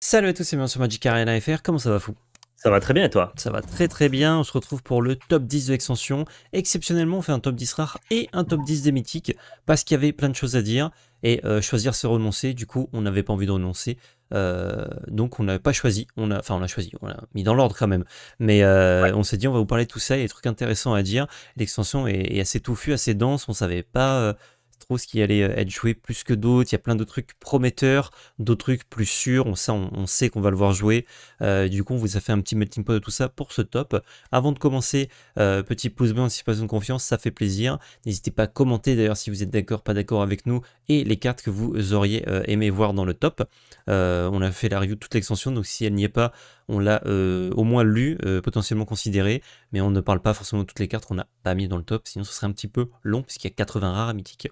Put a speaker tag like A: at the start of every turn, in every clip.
A: Salut à tous et bienvenue sur Magic Arena FR, comment ça va fou Ça va très bien et toi Ça va très très bien, on se retrouve pour le top 10 de l'extension. Exceptionnellement on fait un top 10 rare et un top 10 des mythiques parce qu'il y avait plein de choses à dire et euh, choisir c'est renoncer, du coup on n'avait pas envie de renoncer. Euh, donc on n'avait pas choisi, on a, enfin on a choisi, on l'a mis dans l'ordre quand même. Mais euh, on s'est dit on va vous parler de tout ça, il y a des trucs intéressants à dire. L'extension est, assez touffue, assez dense, on savait pas trop ce qui allait euh, être joué plus que d'autres. Il y a plein de trucs prometteurs, d'autres trucs plus sûrs. On sait, on, sait qu'on va le voir jouer. Euh, du coup, on vous a fait un petit melting pot de tout ça pour ce top. Avant de commencer, euh, petit pouce bleu, anticipation de confiance, ça fait plaisir. N'hésitez pas à commenter d'ailleurs si vous êtes d'accord, pas d'accord avec nous et les cartes que vous auriez aimé voir dans le top. on a fait la review de toute l'extension, donc si elle n'y est pas, on l'a au moins lu, potentiellement considéré, mais on ne parle pas forcément de toutes les cartes qu'on n'a pas mis dans le top, sinon ce serait un petit peu long, puisqu'il y a 80 rares à mythique.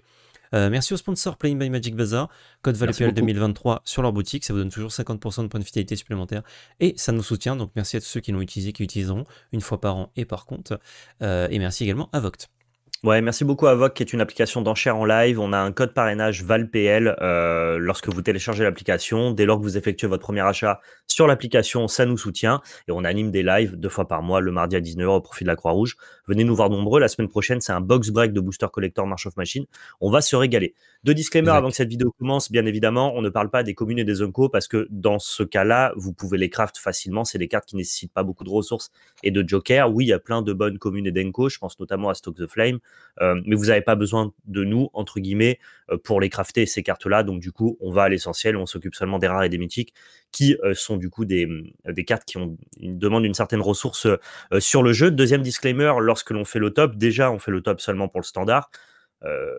A: Euh, merci aux sponsors Playing by Magic Bazaar, code ValuePL 2023 sur leur boutique, ça vous donne toujours 50% de points de fidélité supplémentaires et ça nous soutient, donc merci à tous ceux qui l'ont utilisé, qui l'utiliseront une fois par an et par
B: compte. Euh, et merci également à Voct. Ouais, merci beaucoup à qui est une application d'enchères en live. On a un code parrainage ValPL euh, lorsque vous téléchargez l'application. Dès lors que vous effectuez votre premier achat sur l'application, ça nous soutient. Et on anime des lives deux fois par mois, le mardi à 19h au profit de la Croix-Rouge. Venez nous voir nombreux. La semaine prochaine, c'est un box break de Booster Collector March of Machine. On va se régaler. Deux disclaimers avant que cette vidéo commence. Bien évidemment, on ne parle pas des communes et des encos parce que dans ce cas-là, vous pouvez les craft facilement. C'est des cartes qui nécessitent pas beaucoup de ressources et de jokers. Oui, il y a plein de bonnes communes et d'enco. Je pense notamment à Stock the Flame. Euh, mais vous n'avez pas besoin de nous, entre guillemets, euh, pour les crafter, ces cartes-là. Donc, du coup, on va à l'essentiel, on s'occupe seulement des rares et des mythiques, qui euh, sont du coup des, cartes qui demandent une certaine ressource sur le jeu. Deuxième disclaimer, lorsque l'on fait le top, déjà, on fait le top seulement pour le standard. Euh,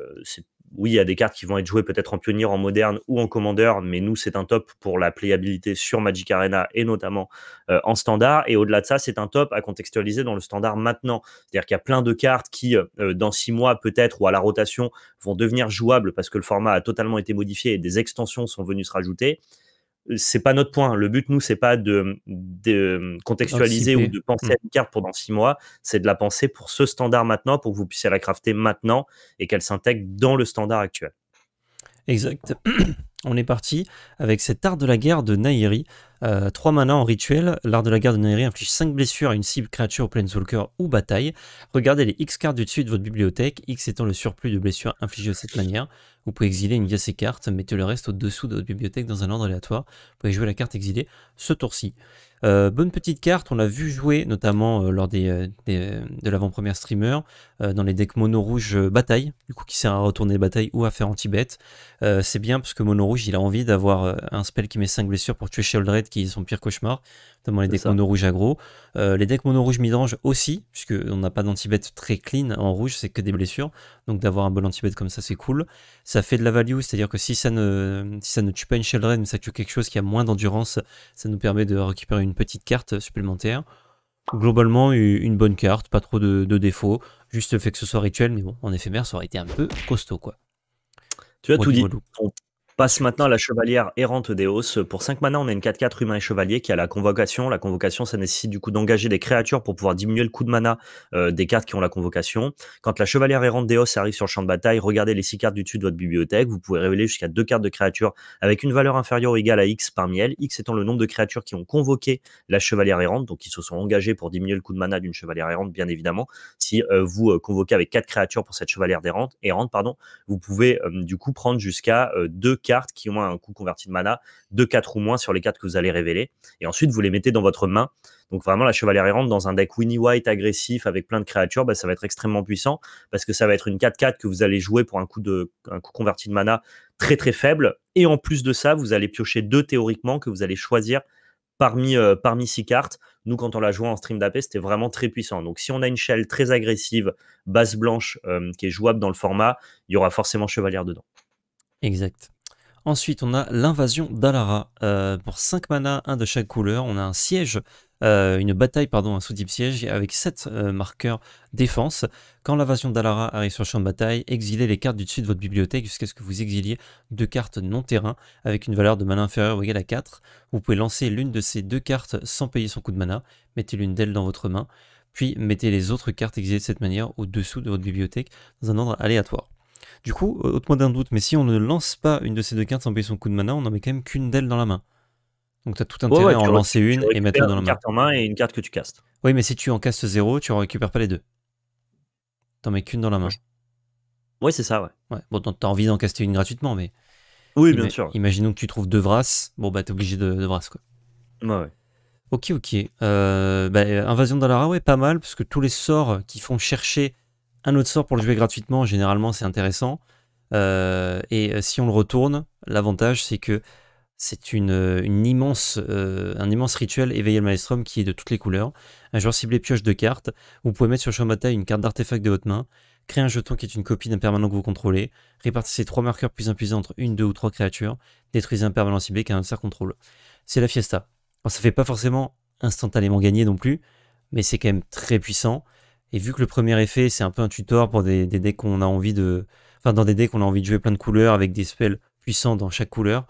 B: oui, il y a des cartes qui vont être jouées peut-être en pionnier, en moderne ou en commandeur, mais nous, c'est un top pour la playabilité sur Magic Arena et notamment euh, en standard. Et au-delà de ça, c'est un top à contextualiser dans le standard maintenant. C'est-à-dire qu'il y a plein de cartes qui, euh, dans six mois peut-être ou à la rotation, vont devenir jouables parce que le format a totalement été modifié et des extensions sont venues se rajouter c'est pas notre point. Le but, nous, c'est pas de, contextualiser ou de penser à une mm. carte pendant six mois. C'est de la penser pour ce standard maintenant, pour que vous puissiez la crafter maintenant et qu'elle s'intègre dans le standard actuel.
A: Exact. On est parti avec cet art de la guerre de Nairi. Euh, trois 3 manas en rituel. L'art de la guerre de Nairi inflige 5 blessures à une cible, créature, planeswalker ou bataille. Regardez les X cartes du dessus de votre bibliothèque, X étant le surplus de blessures infligées de cette manière. Vous pouvez exiler une via ces cartes, mettez le reste au-dessous de votre bibliothèque dans un ordre aléatoire. Vous pouvez jouer la carte exilée ce tour-ci. Euh, bonne petite carte, on l'a vu jouer notamment euh, lors des, euh, de l'avant-première streamer dans les decks mono rouge bataille, du coup qui sert à retourner bataille ou à faire anti-bet. c'est bien parce que mono rouge il a envie d'avoir un spell qui met 5 blessures pour tuer Sheldred qui est son pire cauchemar, notamment les decks mono rouge aggro. les decks mono rouge midrange aussi, puisque on n'a pas d'anti-bet très clean en rouge, c'est que des blessures. Donc d'avoir un bon anti-bet comme ça c'est cool. Ça fait de la value, c'est-à-dire que si ça ne, si ça ne tue pas une Sheldred mais ça tue quelque chose qui a moins d'endurance, ça nous permet de récupérer une petite carte supplémentaire. Globalement, une bonne carte, pas trop de, défauts. Juste le fait que ce soit rituel, mais bon, en éphémère, ça aurait été un peu costaud, quoi.
B: Tu as tout dit. Passe maintenant à la chevalière errante d'Eos. Pour 5 mana, on a une 4-4 humain et chevalier qui a la convocation. La convocation, ça nécessite du coup d'engager des créatures pour pouvoir diminuer le coût de mana euh, des cartes qui ont la convocation. Quand la chevalière errante d'Eos arrive sur le champ de bataille, regardez les 6 cartes du dessus de votre bibliothèque. Vous pouvez révéler jusqu'à 2 cartes de créatures avec une valeur inférieure ou égale à X parmi elles. X étant le nombre de créatures qui ont convoqué la chevalière errante, donc qui se sont engagées pour diminuer le coût de mana d'une chevalière errante, bien évidemment. Si euh, vous euh, convoquez avec 4 créatures pour cette chevalière errante, errante pardon, vous pouvez du coup prendre jusqu'à 2 cartes qui ont un coût converti de mana de 4 ou moins sur les cartes que vous allez révéler. Et ensuite, vous les mettez dans votre main. Donc vraiment, la chevalière errante dans un deck Winnie White agressif avec plein de créatures, bah, ça va être extrêmement puissant parce que ça va être une 4-4 que vous allez jouer pour un coût, de, un converti de mana très très faible. Et en plus de ça, vous allez piocher deux théoriquement que vous allez choisir parmi, euh, parmi six cartes. Nous, quand on l'a joué en stream d'AP, c'était vraiment très puissant. Donc, si on a une shell très agressive, base blanche, euh, qui est jouable dans le format, il y aura forcément Chevalière dedans. Exact.
A: Ensuite, on a l'invasion d'Alara. Euh, pour 5 mana, un de chaque couleur, on a un siège, euh, une bataille, pardon, un sous-type siège, avec 7 euh, marqueurs défense. Quand l'invasion d'Alara arrive sur le champ de bataille, exilez les cartes du dessus de votre bibliothèque jusqu'à ce que vous exiliez deux cartes non-terrain avec une valeur de mana inférieure ou égale à 4. Vous pouvez lancer l'une de ces deux cartes sans payer son coup de mana. Mettez l'une d'elles dans votre main, puis mettez les autres cartes exilées de cette manière au-dessous de votre bibliothèque dans un ordre aléatoire. Du coup, autre euh, moi d'un doute, mais si on ne lance pas une de ces deux cartes sans payer son coup de mana, on n'en met quand même qu'une d'elles dans la main. Donc tu as tout intérêt à en lancer une et mettre dans la main. Une carte
B: en main et une carte que tu castes.
A: Oui, mais si tu en castes zéro, tu en récupères pas les deux. T'en mets qu'une dans la main. Oui, c'est ça, ouais. Bon, t'as envie d'en caster une gratuitement, mais. Oui, bien sûr. Imaginons que tu trouves deux Vras, bon bah t'es obligé de, de Vras, quoi. Ouais, ouais. Ok, ok. Euh, bah, invasion d'Alara, ouais, pas mal, parce que tous les sorts qui font chercher un autre sort pour le jouer gratuitement, généralement c'est intéressant. Euh, et euh, si on le retourne, l'avantage c'est que c'est une, euh, immense, un immense rituel éveillé le maelstrom qui est de toutes les couleurs. Un joueur ciblé pioche deux cartes. Vous pouvez mettre sur le champ de bataille une carte d'artefact de votre main. Créer un jeton qui est une copie d'un permanent que vous contrôlez. Répartissez trois marqueurs plus impuisants entre une, deux ou trois créatures. Détruisez un permanent ciblé qu'un adversaire contrôle. C'est la fiesta. Alors, ça fait pas forcément instantanément gagner non plus, mais c'est quand même très puissant. Et vu que le premier effet, c'est un peu un tutor pour des, des decks qu'on a envie de. Enfin, dans des decks qu'on a envie de jouer plein de couleurs avec des spells puissants dans chaque couleur,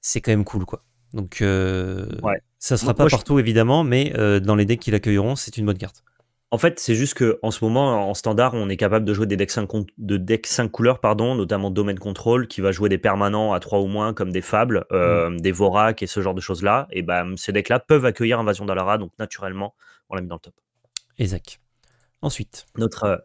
A: c'est quand même cool, quoi. Donc, ça euh,
B: ne ça sera pas partout,
A: évidemment, mais euh, dans les decks qui l'accueilleront, c'est une bonne carte.
B: En fait, c'est juste que en ce moment, en standard, on est capable de jouer des decks 5, de decks couleurs, pardon, notamment Domain Control, qui va jouer des permanents à 3 ou moins, comme des Fables, euh, mm. des Vorak et ce genre de choses-là. Et ben, ces decks-là peuvent accueillir Invasion d'Alara, donc naturellement, on l'a mis dans le top. Exact. Ensuite, notre euh,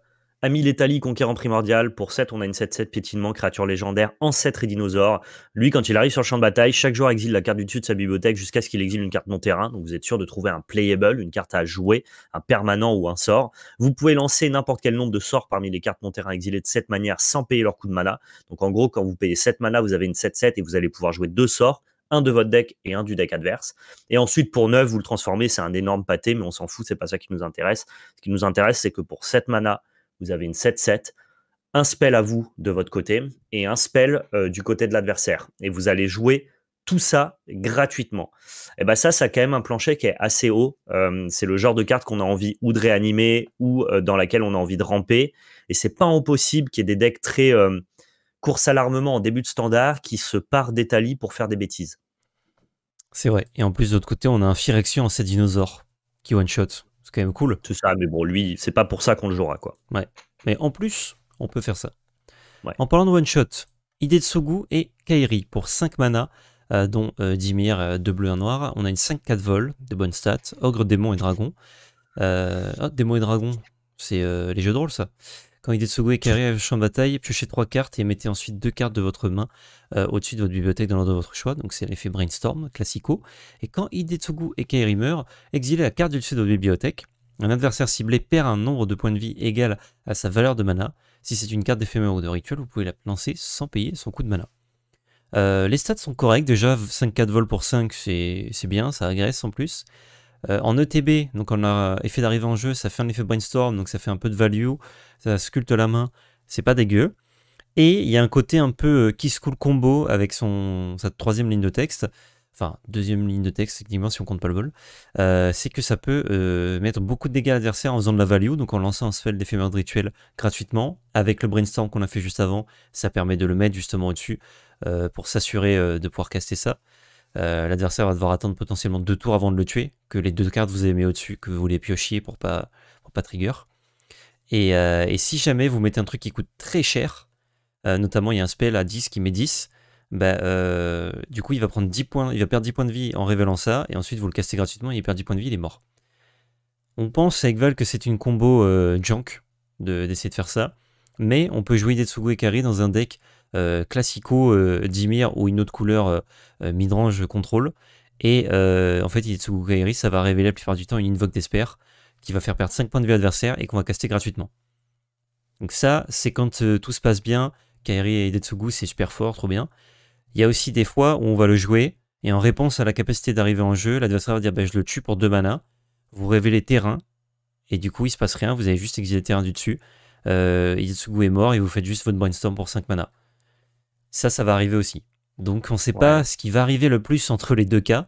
B: ami Létali, conquérant primordial. Pour 7, on a une 7-7 piétinement, créature légendaire, ancêtre et dinosaure. Lui, quand il arrive sur le champ de bataille, chaque joueur exile la carte du dessus de sa bibliothèque jusqu'à ce qu'il exile une carte non terrain. Donc vous êtes sûr de trouver un playable, une carte à jouer, un permanent ou un sort. Vous pouvez lancer n'importe quel nombre de sorts parmi les cartes non terrain exilées de cette manière sans payer leur coût de mana. Donc en gros, quand vous payez 7 mana, vous avez une 7-7 et vous allez pouvoir jouer deux sorts un de votre deck et un du deck adverse. Et ensuite, pour neuf, vous le transformez, c'est un énorme pâté, mais on s'en fout, c'est pas ça qui nous intéresse. Ce qui nous intéresse, c'est que pour 7 mana, vous avez une 7-7, un spell à vous de votre côté et un spell euh, du côté de l'adversaire. Et vous allez jouer tout ça gratuitement. Et eh bien ça, ça a quand même un plancher qui est assez haut. Euh, c'est le genre de carte qu'on a envie ou de réanimer ou euh, dans laquelle on a envie de ramper. Et c'est pas impossible qu'il y ait des decks très course en début de standard qui se part d'Italie pour faire des bêtises. C'est vrai.
A: Et en plus, de l'autre côté, on a un Phyrexian en 7 dinosaures qui one-shot. C'est quand même cool. C'est ça, mais bon, lui, c'est pas pour ça qu'on le jouera, quoi. Ouais. Mais en plus, on peut faire ça. En parlant de one-shot, idée de Sogou et Kairi pour 5 mana, euh, dont Dimir de bleu et noir. On a une 5-4 vol, de bonnes stats, ogre, démon et dragon. Euh, oh, démon et dragon, c'est euh, les jeux de rôle, ça. Quand Idetsugu carré arrive champ de bataille, piochez trois cartes et mettez ensuite deux cartes de votre main euh, au-dessus de votre bibliothèque dans l'ordre de votre choix. Donc c'est l'effet brainstorm, classico. Et quand Idetsugu Kairi meurent, exilez la carte du-dessus de votre bibliothèque. Un adversaire ciblé perd un nombre de points de vie égal à sa valeur de mana. Si c'est une carte d'éphémère ou de rituel, vous pouvez la lancer sans payer son coût de mana. Euh, les stats sont corrects, déjà 5-4 vols pour 5, c'est bien, ça agresse en plus. Euh, en ETB, donc on effet d'arrivée en jeu, ça fait un effet brainstorm, donc ça fait un peu de value ça sculpte la main, c'est pas dégueu. Et il y a un côté un peu euh, se coule combo avec son, sa troisième ligne de texte, enfin deuxième ligne de texte techniquement si on compte pas le vol, euh, c'est que ça peut euh, mettre beaucoup de dégâts à l'adversaire en faisant de la value, donc en lançant un spell d'éphémère de rituel gratuitement, avec le brainstorm qu'on a fait juste avant, ça permet de le mettre justement au-dessus pour s'assurer de pouvoir caster ça. l'adversaire va devoir attendre potentiellement deux tours avant de le tuer, que les deux cartes vous avez mis au-dessus, que vous les piochiez pour pas, pour pas trigger. Euh, et, si jamais vous mettez un truc qui coûte très cher, euh, notamment il y a un spell à 10 qui met 10, bah, euh, du coup il va prendre 10 points, il va perdre 10 points de vie en révélant ça, et ensuite vous le cassez gratuitement, il perd 10 points de vie, il est mort. On pense avec Val que c'est une combo junk d'essayer de, faire ça, mais on peut jouer et Ekari dans un deck classico Dimir ou une autre couleur midrange contrôle, et en fait Itsugu Ekari ça va révéler la plupart du temps une invoque d'espère, qui va faire perdre 5 points de vie à l'adversaire et qu'on va caster gratuitement. Donc ça, c'est quand euh, tout se passe bien, Kairi et Detsugu, c'est super fort, trop bien. Il y a aussi des fois où on va le jouer, et en réponse à la capacité d'arriver en jeu, l'adversaire va dire bah, je le tue pour 2 mana, vous révélez terrain, et du coup il se passe rien, vous avez juste exilé terrain du dessus, euh, est mort, et vous faites juste votre brainstorm pour 5 mana. Ça, ça va arriver aussi. Donc on ne sait pas ce qui va arriver le plus entre les deux cas,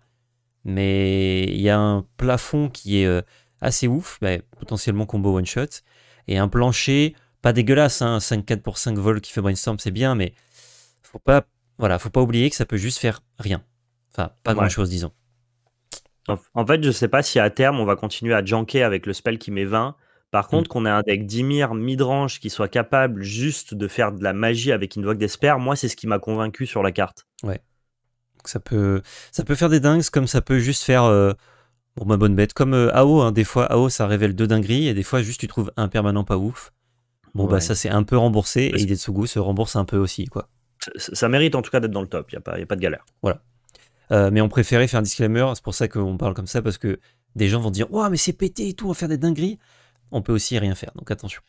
A: mais il y a un plafond qui est... Euh, assez ouf, mais bah, potentiellement combo one shot. Et un plancher, pas dégueulasse, hein, 5-4 pour 5 vols qui fait brainstorm, c'est bien, mais faut pas, voilà, faut pas oublier que ça peut juste faire rien. Enfin, pas grand chose, disons.
B: En fait, je sais pas si à terme on va continuer à janker avec le spell qui met 20. Par mm. contre, qu'on ait un deck Dimir midrange qui soit capable juste de faire de la magie avec une Invoke d'Esper, moi c'est ce qui m'a convaincu sur la carte.
A: Ouais. Ça peut, ça peut faire des dingues comme ça peut juste faire euh, Bon, ma bonne bête. Comme euh, AO, hein, des fois AO ça révèle deux dingueries et des fois juste tu trouves un permanent pas ouf. Bon, bah ça c'est un peu remboursé et Idetsugu se rembourse un peu aussi, quoi.
B: Ça, mérite en tout cas d'être dans le top, il n'y a, a, pas de galère.
A: Voilà. Euh, mais on préférait faire un disclaimer, c'est pour ça qu'on parle comme ça, parce que des gens vont dire Ouah, mais c'est pété et tout, on va faire des dingueries. On peut aussi
B: rien faire, donc attention.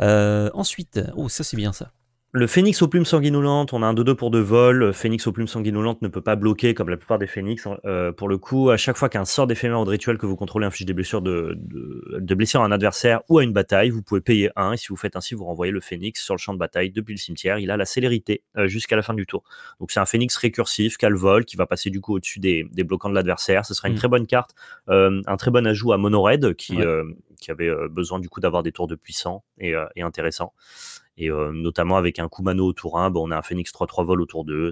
B: Euh, ensuite, oh, ça c'est bien ça. Le phénix aux plumes sanguinolentes, on a un 2-2 pour deux vols. Le phénix aux plumes sanguinolentes ne peut pas bloquer comme la plupart des phénix. Hein. Euh, pour le coup, à chaque fois qu'un sort d'éphémère ou de rituel que vous contrôlez inflige des blessures de, de, à un adversaire ou à une bataille, vous pouvez payer un. et si vous faites ainsi, vous renvoyez le phénix sur le champ de bataille depuis le cimetière. Il a la célérité euh, jusqu'à la fin du tour. Donc c'est un phénix récursif qui a le vol, qui va passer du coup au-dessus des, des, bloquants de l'adversaire. Ce sera une mmh. très bonne carte, euh, un très bon ajout à Monored qui, qui avait besoin du coup d'avoir des tours de puissant et, et et euh, notamment avec un Kumano autour 1, bon, on a un Phoenix 3-3 vol autour 2.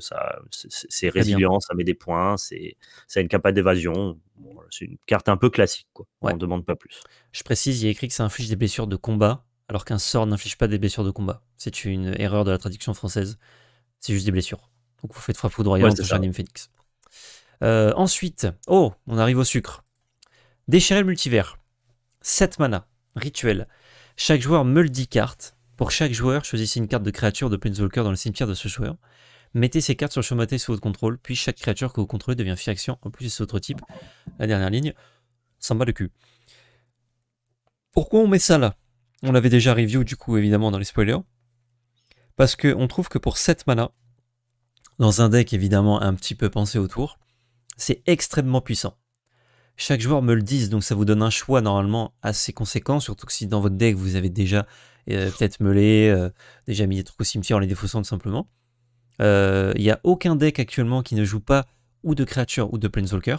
B: C'est résilient, ça met des points, ça a une capa d'évasion. c'est une carte un peu classique. Quoi. On ne demande pas plus. Je précise, il y a écrit que ça
A: inflige des blessures de combat, alors qu'un sort n'inflige pas des blessures de combat. C'est une erreur de la traduction française. C'est juste des blessures. Donc vous faites frappe foudroyante ouais, Phoenix. Euh, ensuite, oh, on arrive au sucre. Déchirer le multivers. 7 mana, rituel. Chaque joueur meule dit carte, pour chaque joueur, choisissez une carte de créature de Planeswalker dans le cimetière de ce joueur. Mettez ces cartes sur le Shomatei sous votre contrôle, puis chaque créature que vous contrôlez devient fiaction, en plus de ce autre type, La dernière ligne, s'en bat le cul. Pourquoi on met ça là On l'avait déjà review du coup évidemment dans les spoilers. Parce qu'on trouve que pour 7 mana, dans un deck évidemment un petit peu pensé autour, c'est extrêmement puissant. Chaque joueur me le dit, donc ça vous donne un choix normalement assez conséquent, surtout que si dans votre deck vous avez déjà euh, peut-être meuler, euh, déjà mis des trucs au cimetière en les défaussant tout simplement. Euh, il n'y a aucun deck actuellement qui ne joue pas ou de créatures ou de planeswalker.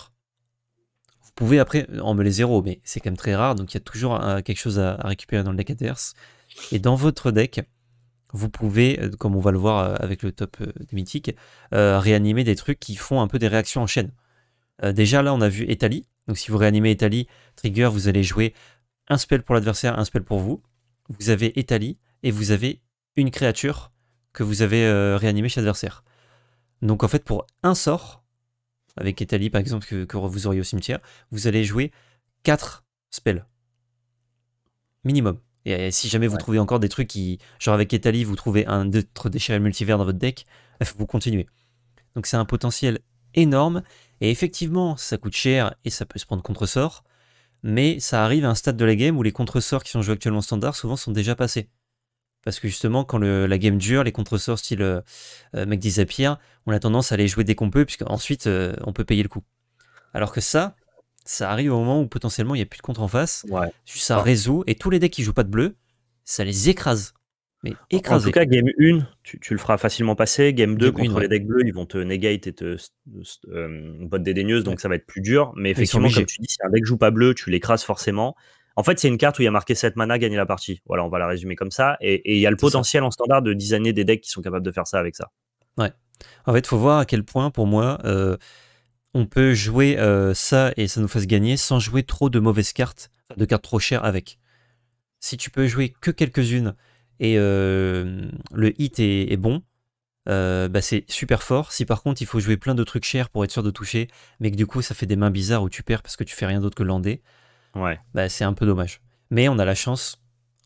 A: Vous pouvez après en les zéro, mais c'est quand même très rare, donc il y a toujours quelque chose à, récupérer dans le deck adverse. Et dans votre deck, vous pouvez, comme on va le voir avec le top des mythiques, réanimer des trucs qui font un peu des réactions en chaîne. déjà là, on a vu Etali. Donc si vous réanimez Etali, Trigger, vous allez jouer un spell pour l'adversaire, un spell pour vous vous avez Etali et vous avez une créature que vous avez euh, réanimée chez l'adversaire. Donc en fait, pour un sort, avec Etali par exemple, que, vous auriez au cimetière, vous allez jouer 4 spells. Minimum. Et, si jamais vous trouvez encore des trucs qui. Genre avec Etali, vous trouvez un autre déchiré multivers dans votre deck, vous continuez. Donc c'est un potentiel énorme. Et effectivement, ça coûte cher et ça peut se prendre contre sort mais ça arrive à un stade de la game où les contre-sorts qui sont joués actuellement standard souvent sont déjà passés. Parce que justement, quand la game dure, les contre-sorts style euh, euh mec disappear, on a tendance à les jouer dès qu'on peut, puisque ensuite euh, on peut payer le coup. Alors que ça, ça arrive au moment où potentiellement il n'y a plus de contre en face, ouais. ça résout, et tous les
B: decks qui jouent pas de bleu, ça les écrase. Mais En tout cas, game 1, tu, le feras facilement passer. Game 2, contre les decks bleus, ils vont te negate et te euh, botte dédaigneuse, donc ça va être plus dur. Mais effectivement, comme tu dis, si un deck joue pas bleu, tu l'écrases forcément. En fait, c'est une carte où il y a marqué 7 mana, gagner la partie. Voilà, on va la résumer comme ça. Et il y a le potentiel en standard de designer des decks qui sont capables de faire ça avec ça.
A: Ouais. En fait, il faut voir à quel point, pour moi, euh, on peut jouer euh, ça et ça nous fasse gagner sans jouer trop de mauvaises cartes, de cartes trop chères avec. Si tu peux jouer que quelques-unes et euh, le hit est, bon, euh, bah, c'est super fort. Si par contre il faut jouer plein de trucs chers pour être sûr de toucher, mais que du coup ça fait des mains bizarres où tu perds parce que tu fais rien d'autre que lander, bah, c'est un peu dommage. Mais on a la chance,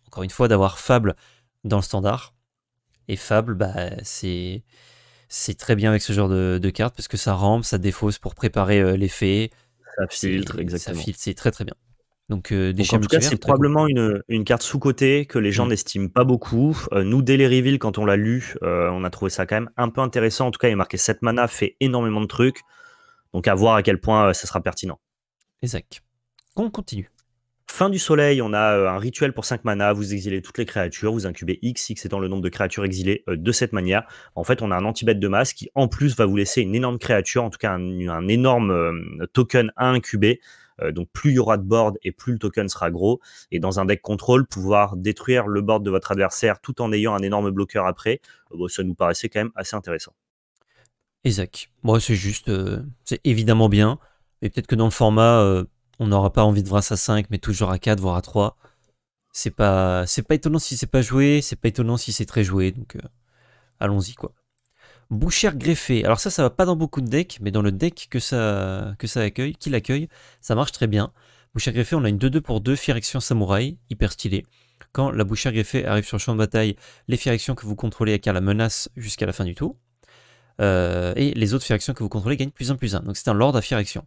A: encore une fois, d'avoir Fable dans le standard. Et Fable, bah, c'est c'est très bien avec ce genre de, cartes parce que ça rampe, ça défausse pour préparer euh, l'effet. Ça filtre, exactement. Ça filtre, c'est très très bien. Euh, Donc, en tout cas, c'est probablement
B: une, carte sous-cotée que les gens mmh. n'estiment pas beaucoup. Euh, nous, dès les reveals, quand on l'a lu, euh, on a trouvé ça quand même un peu intéressant. En tout cas, il est marqué 7 mana, fait énormément de trucs. Donc à voir à quel point ça sera pertinent. Exact. On continue. Fin du soleil, on a un rituel pour 5 mana, vous exilez toutes les créatures, vous incubez X, X étant le nombre de créatures exilées de cette manière. En fait, on a un anti-bête de masse qui en plus va vous laisser une énorme créature, en tout cas un, un énorme token à incuber. Euh, donc plus il y aura de board et plus le token sera gros. Et dans un deck contrôle, pouvoir détruire le board de votre adversaire tout en ayant un énorme bloqueur après, euh, ça nous paraissait quand même assez intéressant.
A: Isaac, moi c'est juste, euh, c'est évidemment bien, mais peut-être que dans le format, on n'aura pas envie de voir à 5, mais toujours à 4, voire à 3. C'est pas, c'est pas étonnant si c'est pas joué, c'est pas étonnant si c'est très joué, donc allons-y quoi. Bouchère greffée. Alors ça, ça va pas dans beaucoup de decks, mais dans le deck que ça, que ça accueille, qui l'accueille, ça marche très bien. Bouchère greffée, on a une 2-2 pour 2, Firection Samouraï, hyper stylé. Quand la bouchère greffée arrive sur le champ de bataille, les actions que vous contrôlez acquièrent la menace jusqu'à la fin du tour. Euh, et les autres firections que vous contrôlez gagnent plus 1 plus 1. Donc c'est un Lord à Firection.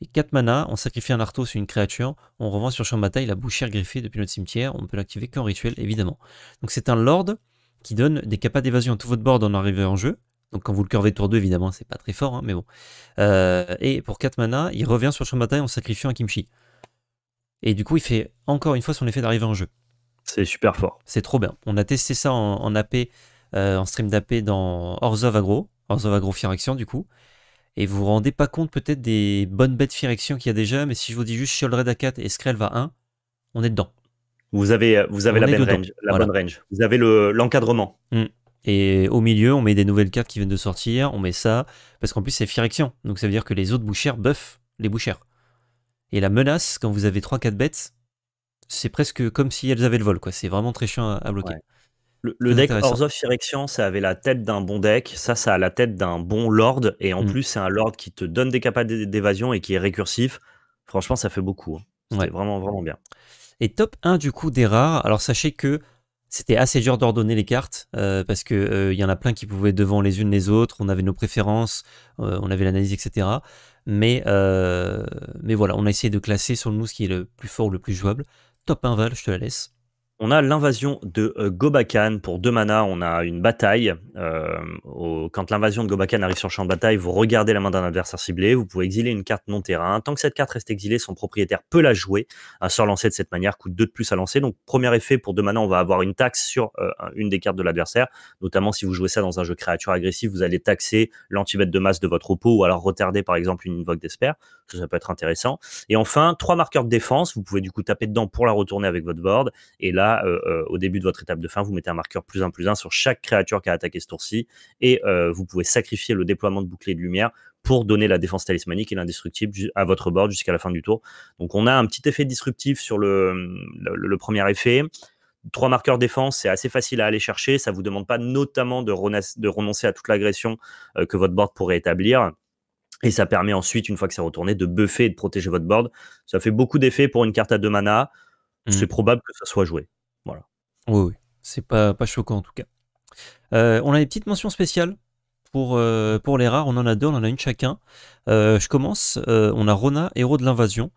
A: Et 4 mana, on sacrifie un Arthos sur une créature, on revend sur le champ de bataille la bouchère greffée depuis notre cimetière, on peut l'activer qu'en rituel évidemment. Donc c'est un Lord qui donne des capas d'évasion à tout votre board en arrivant en jeu, donc quand vous le curvez tour 2, évidemment, c'est pas très fort, hein, mais bon. Euh, et pour 4 mana, il revient sur le champ de bataille en sacrifiant un Kimchi. Et du coup, il fait encore une fois son effet d'arrivée en jeu. C'est super fort. C'est trop bien. On a testé ça en, AP, euh, en stream d'AP dans of Agro, of Agro Firection du coup. Et vous vous rendez pas compte peut-être des bonnes bêtes Firection qu'il y a déjà, mais si je vous dis juste Shield Red à 4 et Skrell va 1, on est dedans. Vous avez, vous avez la, bonne range, la bonne range. Vous avez
B: l'encadrement.
A: Mm. Et au milieu, on met des nouvelles cartes qui viennent de sortir, on met ça, parce qu'en plus c'est Firection, donc ça veut dire que les autres bouchères buffent les bouchères. Et la menace, quand vous avez 3-4 bêtes, c'est presque comme si elles avaient le vol, quoi. C'est vraiment très chiant à, bloquer. Le, deck Horse
B: of Firection, ça avait la tête d'un bon deck, ça, ça a la tête d'un bon lord, et en hmm. plus, c'est un lord qui te donne des capacités d'évasion et qui est récursif. Franchement, ça fait beaucoup. Hein. C'est vraiment, vraiment bien. Et top 1 du coup des
A: rares, alors sachez que c'était assez dur d'ordonner les cartes euh, parce que euh, il y en a plein qui pouvaient être devant les unes les autres. On avait nos préférences, euh, on avait l'analyse, etc. Mais
B: mais voilà, on a essayé de classer sur nous ce qui est le plus fort, le plus jouable. Top 1 Val, je te la laisse. On a l'invasion de euh, Gobakan. Pour deux mana, on a une bataille. Euh, quand l'invasion de Gobakan arrive sur le champ de bataille, vous regardez la main d'un adversaire ciblé, vous pouvez exiler une carte non terrain. Tant que cette carte reste exilée, son propriétaire peut la jouer. Un sort lancé de cette manière coûte 2 de plus à lancer. Donc, premier effet, pour deux mana, on va avoir une taxe sur euh, une des cartes de l'adversaire. Notamment si vous jouez ça dans un jeu créature agressif, vous allez taxer l'anti-bête de masse de votre oppo ou alors retarder par exemple une invoque d'espère. Ça, ça peut être intéressant. Et enfin, trois marqueurs de défense. Vous pouvez du coup taper dedans pour la retourner avec votre board. Et là, euh, euh, au début de votre étape de fin, vous mettez un marqueur plus 1 plus 1 sur chaque créature qui a attaqué ce tour-ci et euh, vous pouvez sacrifier le déploiement de bouclier de lumière pour donner la défense talismanique et l'indestructible à votre board jusqu'à la fin du tour. Donc on a un petit effet disruptif sur le, premier effet. Trois marqueurs défense, c'est assez facile à aller chercher. Ça ne vous demande pas notamment de, renoncer à toute l'agression que votre board pourrait établir. Et ça permet ensuite, une fois que c'est retourné, de buffer et de protéger votre board. Ça fait beaucoup d'effets pour une carte à deux mana. Mmh. C'est probable que ça soit joué. Voilà.
A: Oui, C'est pas, choquant en tout cas. Euh, on a des petites mentions spéciales pour, euh, pour les rares. On en a deux, on en a une chacun. Euh, je commence. on a Rona, héros de l'invasion.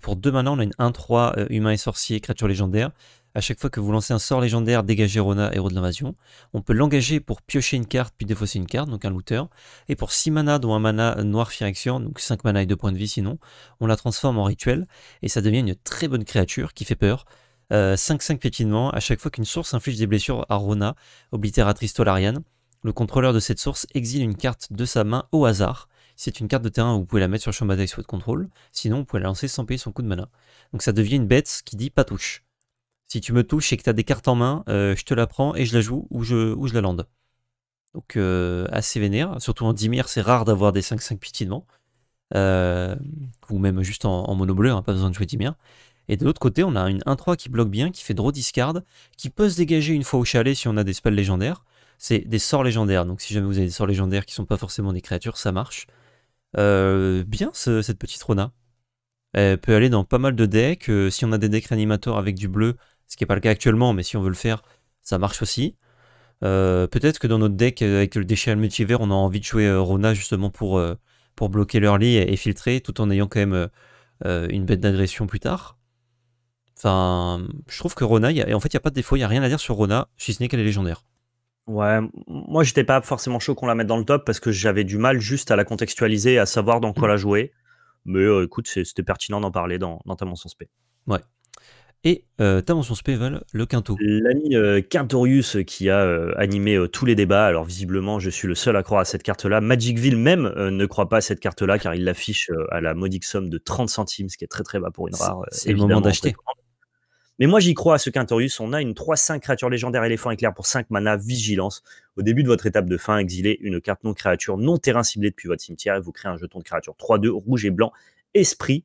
A: pour deux manas, on a une 1-3, humain et sorcier, créature légendaire. À chaque fois que vous lancez un sort légendaire, dégagez Rona, héros de l'invasion. On peut l'engager pour piocher une carte, puis défausser une carte, donc un looter. Et pour 6 manas, dont un mana noir Firexion, donc 5 manas et 2 points de vie sinon, on la transforme en rituel. Et ça devient une très bonne créature qui fait peur. 5-5 euh, piétinement à chaque fois qu'une source inflige des blessures à Rona, oblitératrice Tolarian, Le contrôleur de cette source exile une carte de sa main au hasard. C'est une carte de terrain, où vous pouvez la mettre sur le champ de bataille sous contrôle. Sinon, vous pouvez la lancer sans payer son coup de mana. Donc ça devient une bête qui dit pas touche. Si tu me touches et que tu as des cartes en main, euh, je te la prends et je la joue ou je, la lande. Donc euh, assez vénère. Surtout en dimir, c'est rare d'avoir des 5-5 pétinements ou même juste en, en mono bleu, hein, pas besoin de jouer dimir. Et de l'autre côté, on a une 1-3 qui bloque bien, qui fait draw discard, qui peut se dégager une fois au chalet si on a des spells légendaires. C'est des sorts légendaires, donc si jamais vous avez des sorts légendaires qui sont pas forcément des créatures, ça marche. Euh, bien cette petite Rona. Elle peut aller dans pas mal de decks. Euh, si on a des decks réanimateurs avec du bleu, ce qui n'est pas le cas actuellement, mais si on veut le faire, ça marche aussi. Euh, peut-être que dans notre deck avec le déchet multivers, on a envie de jouer Rona justement pour, pour bloquer leur et, et, filtrer, tout en ayant quand même une bête d'agression plus tard. Enfin, je trouve que
B: Rona, et en fait, il n'y a pas de défaut, il n'y a rien à dire sur Rona, si ce n'est qu'elle est légendaire. Ouais, moi j'étais pas forcément chaud qu'on la mette dans le top parce que j'avais du mal juste à la contextualiser à savoir dans quoi mm. la jouer. Mais euh, écoute, c'était pertinent d'en parler dans, ta mention SP. Ouais. Et euh, ta mention SP, le Quinto. L'ami euh, Quintorius qui a euh, animé tous les débats. Alors visiblement, je suis le seul à croire à cette carte-là. Magicville même ne croit pas à cette carte-là car il l'affiche à la modique somme de 30 centimes, ce qui est très très bas pour une rare. C'est le moment d'acheter. Mais moi, j'y crois à ce Quintorius. On a une 3-5 créature légendaire éléphant éclair pour 5 mana vigilance. Au début de votre étape de fin, exiler une carte non créature, non terrain ciblée depuis votre cimetière et vous créez un jeton de créature 3-2, rouge et blanc, esprit.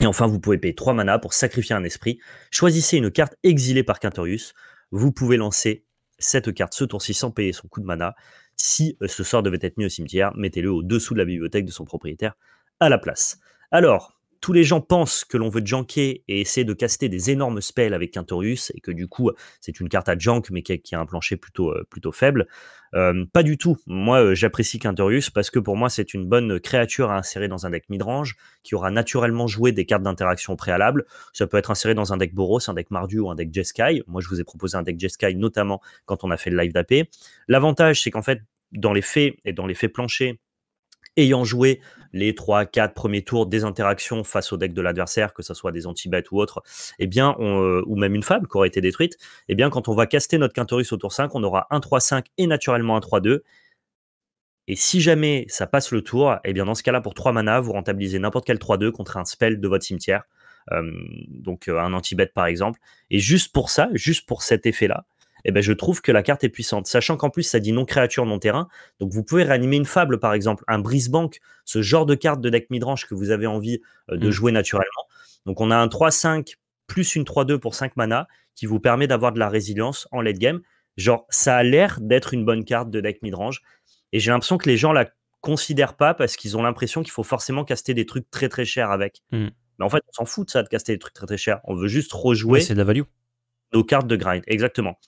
B: Et enfin, vous pouvez payer 3 mana pour sacrifier un esprit. Choisissez une carte exilée par Quintorius. Vous pouvez lancer cette carte ce tour-ci sans payer son coup de mana. Si euh, ce sort devait être mis au cimetière, mettez-le au dessous de la bibliothèque de son propriétaire à la place. Alors, tous les gens pensent que l'on veut janker et essayer de caster des énormes spells avec Quintorius et que du coup c'est une carte à jank mais qui a, un plancher plutôt, euh, plutôt faible. Euh, pas du tout. Moi euh, j'apprécie Quintorius parce que pour moi c'est une bonne créature à insérer dans un deck midrange qui aura naturellement joué des cartes d'interaction préalable. Ça peut être inséré dans un deck Boros, un deck Mardu ou un deck Jeskai. Moi je vous ai proposé un deck Jeskai notamment quand on a fait le live d'AP. L'avantage c'est qu'en fait dans les faits et dans les faits planchers ayant joué les 3, 4 premiers tours des interactions face au deck de l'adversaire, que ce soit des anti-bêtes ou autre, eh bien, euh, ou même une fable qui aurait été détruite, eh bien, quand on va caster notre Quintorus au tour 5, on aura un 3-5 et naturellement un 3-2. Et si jamais ça passe le tour, eh bien, dans ce cas-là, pour 3 manas, vous rentabilisez n'importe quel 3-2 contre un spell de votre cimetière. Euh, donc euh, un anti-bet par exemple. Et juste pour ça, juste pour cet effet-là, eh ben, je trouve que la carte est puissante. Sachant qu'en plus, ça dit non créature, non terrain. Donc, vous pouvez réanimer une fable, par exemple, un brise ce genre de carte de deck midrange que vous avez envie euh, de mm. jouer naturellement. Donc, on a un 3-5 plus une 3-2 pour 5 mana qui vous permet d'avoir de la résilience en late game. Genre, ça a l'air d'être une bonne carte de deck midrange. Et j'ai l'impression que les gens la considèrent pas parce qu'ils ont l'impression qu'il faut forcément caster des trucs très très chers avec. Mm. Mais en fait, on s'en fout de ça, de caster des trucs très très chers. On veut juste rejouer. c'est la value. Nos cartes de grind, exactement.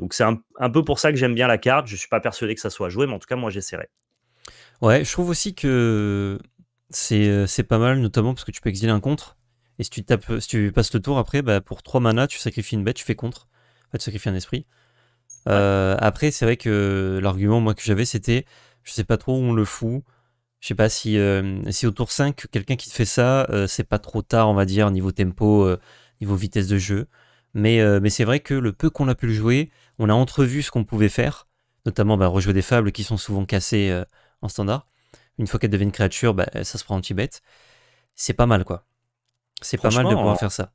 B: Donc c'est un, peu pour ça que j'aime bien la carte. Je ne suis pas persuadé que ça soit joué, mais en tout cas, moi, j'essaierai.
A: Ouais, je trouve aussi que c'est euh, pas mal, notamment parce que tu peux exiler un contre. Et si tu, tapes, tu passes le tour après, bah, pour 3 mana, tu sacrifies une bête, tu fais contre. Enfin, tu sacrifies un esprit. Euh, après, c'est vrai que l'argument moi que j'avais, c'était je sais pas trop où on le fout. Je sais pas si, euh, si au tour 5, quelqu'un qui te fait ça, c'est pas trop tard, on va dire, niveau tempo, niveau vitesse de jeu. Mais, mais c'est vrai que le peu qu'on a pu le jouer, on a entrevu ce qu'on pouvait faire, notamment bah, rejouer des fables qui sont souvent cassées euh, en standard. Une fois qu'elle devient une créature, bah, ça se prend en tibet.
B: C'est pas mal, quoi. C'est pas mal de pouvoir faire ça.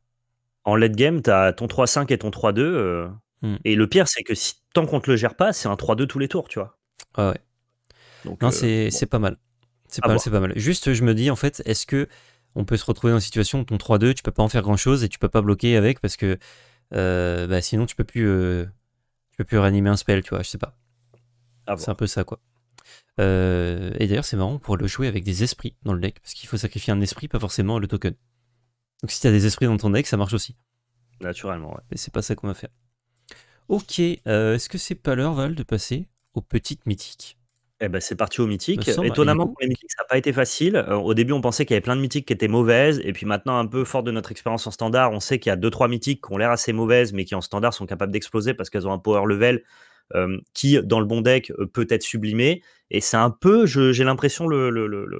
B: En late game, t'as ton 3-5 et ton 3-2. Euh, hmm. Et le pire, c'est que tant qu'on te le gère pas, c'est un 3-2 tous les tours, tu vois.
A: Ah ouais. Donc, non, euh, c'est pas mal. C'est ah pas, pas, mal. Juste, je me dis, en fait, est-ce que on peut se retrouver dans une situation où ton 3-2, tu peux pas en faire grand chose et tu peux pas bloquer avec parce que bah, sinon tu peux plus je peux plus réanimer un spell, tu vois, je sais pas. Ah c'est un peu ça, quoi. Euh, et d'ailleurs, c'est marrant, pour le jouer avec des esprits dans le deck, parce qu'il faut sacrifier un esprit, pas forcément le token. Donc si tu as des esprits dans ton deck, ça marche aussi.
B: Naturellement, ouais. Mais
A: c'est pas ça qu'on va faire.
B: Ok, euh, est-ce que c'est pas l'heure, Val, de passer aux petites mythiques eh ben, c'est parti au mythique. Hein, Étonnamment, pour les mythiques, ça n'a pas été facile. Euh, au début, on pensait qu'il y avait plein de mythiques qui étaient mauvaises. Et puis maintenant, un peu fort de notre expérience en standard, on sait qu'il y a 2-3 mythiques qui ont l'air assez mauvaises, mais qui en standard sont capables d'exploser parce qu'elles ont un power level euh, qui, dans le bon deck, euh, peut être sublimé. Et c'est un peu, j'ai l'impression, le,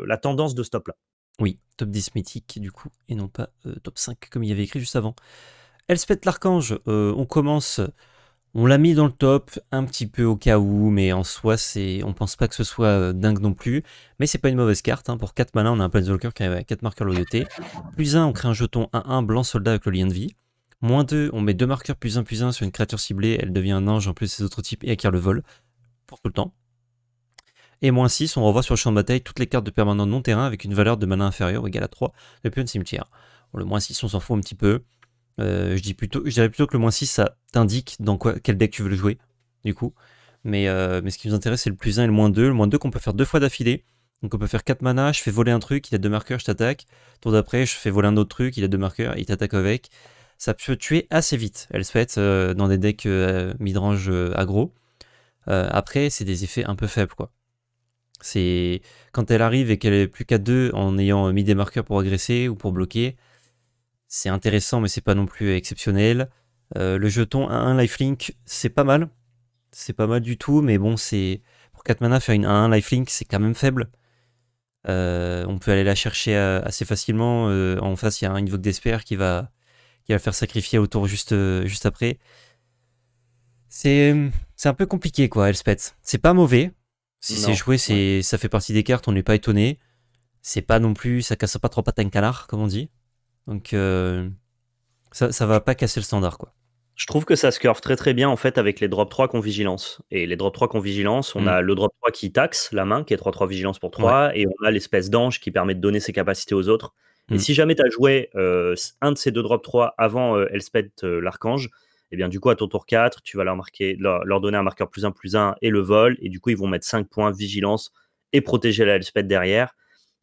B: la tendance de ce top-là. Oui, top 10 mythique, du coup, et non pas top 5, comme il y avait écrit juste avant. Elspeth l'Archange,
A: on commence on l'a mis dans le top un petit peu au cas où, mais en soi, c'est, on pense pas que ce soit euh, dingue non plus. Mais c'est pas une mauvaise carte. Hein. Pour 4 malins, on a un Planeswalker qui avec 4 marqueurs loyauté. Plus 1, on crée un jeton 1-1 blanc soldat avec le lien de vie. Moins 2, on met 2 marqueurs plus 1 plus 1 sur une créature ciblée. Elle devient un ange en plus ses autres types et acquiert le vol. Pour tout le temps. Et moins 6, on revoit sur le champ de bataille toutes les cartes de permanent non terrain avec une valeur de mana inférieure ou égale à 3 depuis un cimetière. le moins 6, on s'en fout un petit peu. Euh, je, dis plutôt, dirais plutôt que le moins 6, ça t'indique dans quoi, quel deck tu veux le jouer, du coup. Mais, euh, ce qui nous intéresse, c'est le plus 1 et le moins 2. Le moins 2 qu'on peut faire deux fois d'affilée. Donc on peut faire 4 manas, je fais voler un truc, il a deux marqueurs, je t'attaque. Tour d'après, je fais voler un autre truc, il a deux marqueurs, il t'attaque avec. Ça peut tuer assez vite. Elle se fait euh, dans des decks midrange aggro. après, c'est des effets un peu faibles, quoi. C'est quand elle arrive et qu'elle est plus qu'à 2 en ayant mis des marqueurs pour agresser ou pour bloquer, c'est intéressant, mais c'est pas non plus exceptionnel. Euh, le jeton 1-1 lifelink, c'est pas mal. C'est pas mal du tout, mais bon, c'est. Pour 4 mana, faire une 1-1 lifelink, c'est quand même faible. Euh, on peut aller la chercher euh, assez facilement. en face, il y a un invoke d'espère qui va, qui va faire sacrifier autour juste, juste après. C'est un peu compliqué, quoi, Elspeth. C'est pas mauvais. Si c'est joué, ça fait partie des cartes, on n'est pas étonné. C'est pas non plus. Ça casse pas trop à un canard, comme on dit. Donc euh, ça, ne va pas casser le standard quoi.
B: Je trouve que ça se curve très très bien en fait avec les drop 3 qu'on vigilance. Et les drop 3 qu'on vigilance, on hmm. a le drop 3 qui taxe la main, qui est 3-3 vigilance pour 3, et on a l'espèce d'ange qui permet de donner ses capacités aux autres. Et hmm. si jamais tu as joué euh, un de ces deux drop 3 avant euh, Elspeth euh, l'archange, et eh bien du coup à ton tour 4, tu vas leur, marquer, leur, donner un marqueur plus 1 plus 1 et le vol, et du coup ils vont mettre 5 points vigilance et protéger la Elspeth derrière.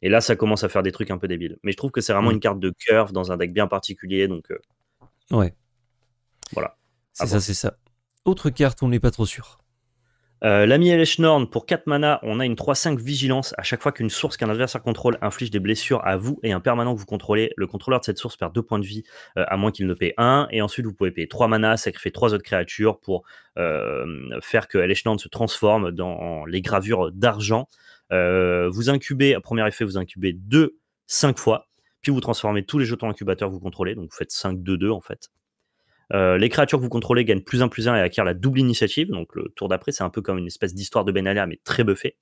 B: Et là, ça commence à faire des trucs un peu débiles. Mais je trouve que c'est vraiment mm. une carte de curve dans un deck bien particulier. Donc, euh,
A: ouais. Voilà. C'est ça, c'est ça. Autre carte, on n'est pas trop sûr.
B: Euh, L'ami Eleshnorn, pour 4 mana, on a une 3-5 vigilance. À chaque fois qu'une source qu'un adversaire contrôle inflige des blessures à vous et un permanent que vous contrôlez, le contrôleur de cette source perd 2 points de vie, euh, à moins qu'il ne paie 1. Et ensuite, vous pouvez payer 3 mana, sacrifier 3 autres créatures pour euh, faire que Eleshnorn se transforme dans les gravures d'argent. Euh, vous incubez, à premier effet, vous incubez 2, 5 fois, puis vous transformez tous les jetons incubateurs que vous contrôlez, donc vous faites 5, 2, 2 en fait. Euh, les créatures que vous contrôlez gagnent plus 1, plus un et acquièrent la double initiative, donc le tour d'après, c'est un peu comme une espèce d'histoire de Benalia, mais très buffé.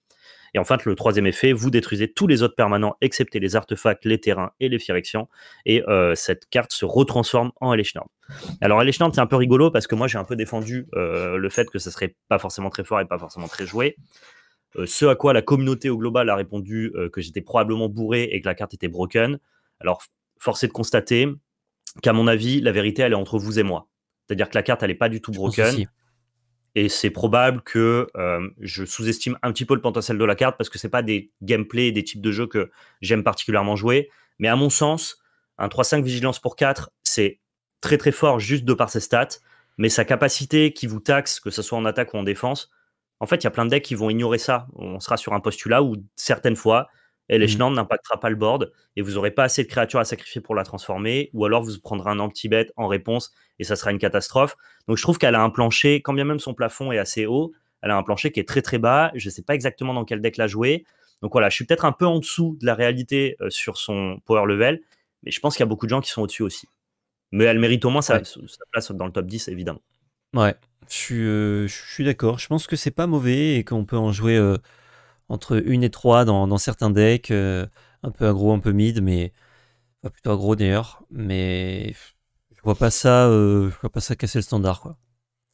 B: Et en fait, le troisième effet, vous détruisez tous les autres permanents, excepté les artefacts, les terrains et les firections. Et euh, cette carte se retransforme en Elishnorm. Alors, Elishnorm, c'est un peu rigolo parce que moi, j'ai un peu défendu le fait que ça serait pas forcément très fort et pas forcément très joué. Euh, ce à quoi la communauté au global a répondu euh, que j'étais probablement bourré et que la carte était broken. Alors, force est de constater qu'à mon avis, la vérité, elle est entre vous et moi. C'est-à-dire que la carte, elle n'est pas du tout broken. Et c'est probable que euh, je sous-estime un petit peu le potentiel de la carte parce que ce n'est pas des gameplays, des types de jeux que j'aime particulièrement jouer. Mais à mon sens, un 3-5 vigilance pour 4, c'est très très fort juste de par ses stats. Mais sa capacité qui vous taxe, que ce soit en attaque ou en défense, en fait, il y a plein de decks qui vont ignorer ça. On sera sur un postulat où certaines fois, eh, est mmh. n'impactera pas le board et vous n'aurez pas assez de créatures à sacrifier pour la transformer, ou alors vous prendrez un anti bête en réponse et ça sera une catastrophe. Donc je trouve qu'elle a un plancher, quand bien même son plafond est assez haut, elle a un plancher qui est très très bas. Je ne sais pas exactement dans quel deck la jouer. Donc voilà, je suis peut-être un peu en dessous de la réalité euh, sur son power level, mais je pense qu'il y a beaucoup de gens qui sont au-dessus aussi. Mais elle mérite au moins sa place dans le top 10, évidemment.
A: Ouais, euh, je suis, d'accord. Je pense que c'est pas mauvais et qu'on peut en jouer euh, entre une et trois dans, certains decks. Euh, un peu aggro, un peu mid, mais. plutôt aggro d'ailleurs. Mais je vois pas ça, je vois pas ça casser le standard quoi.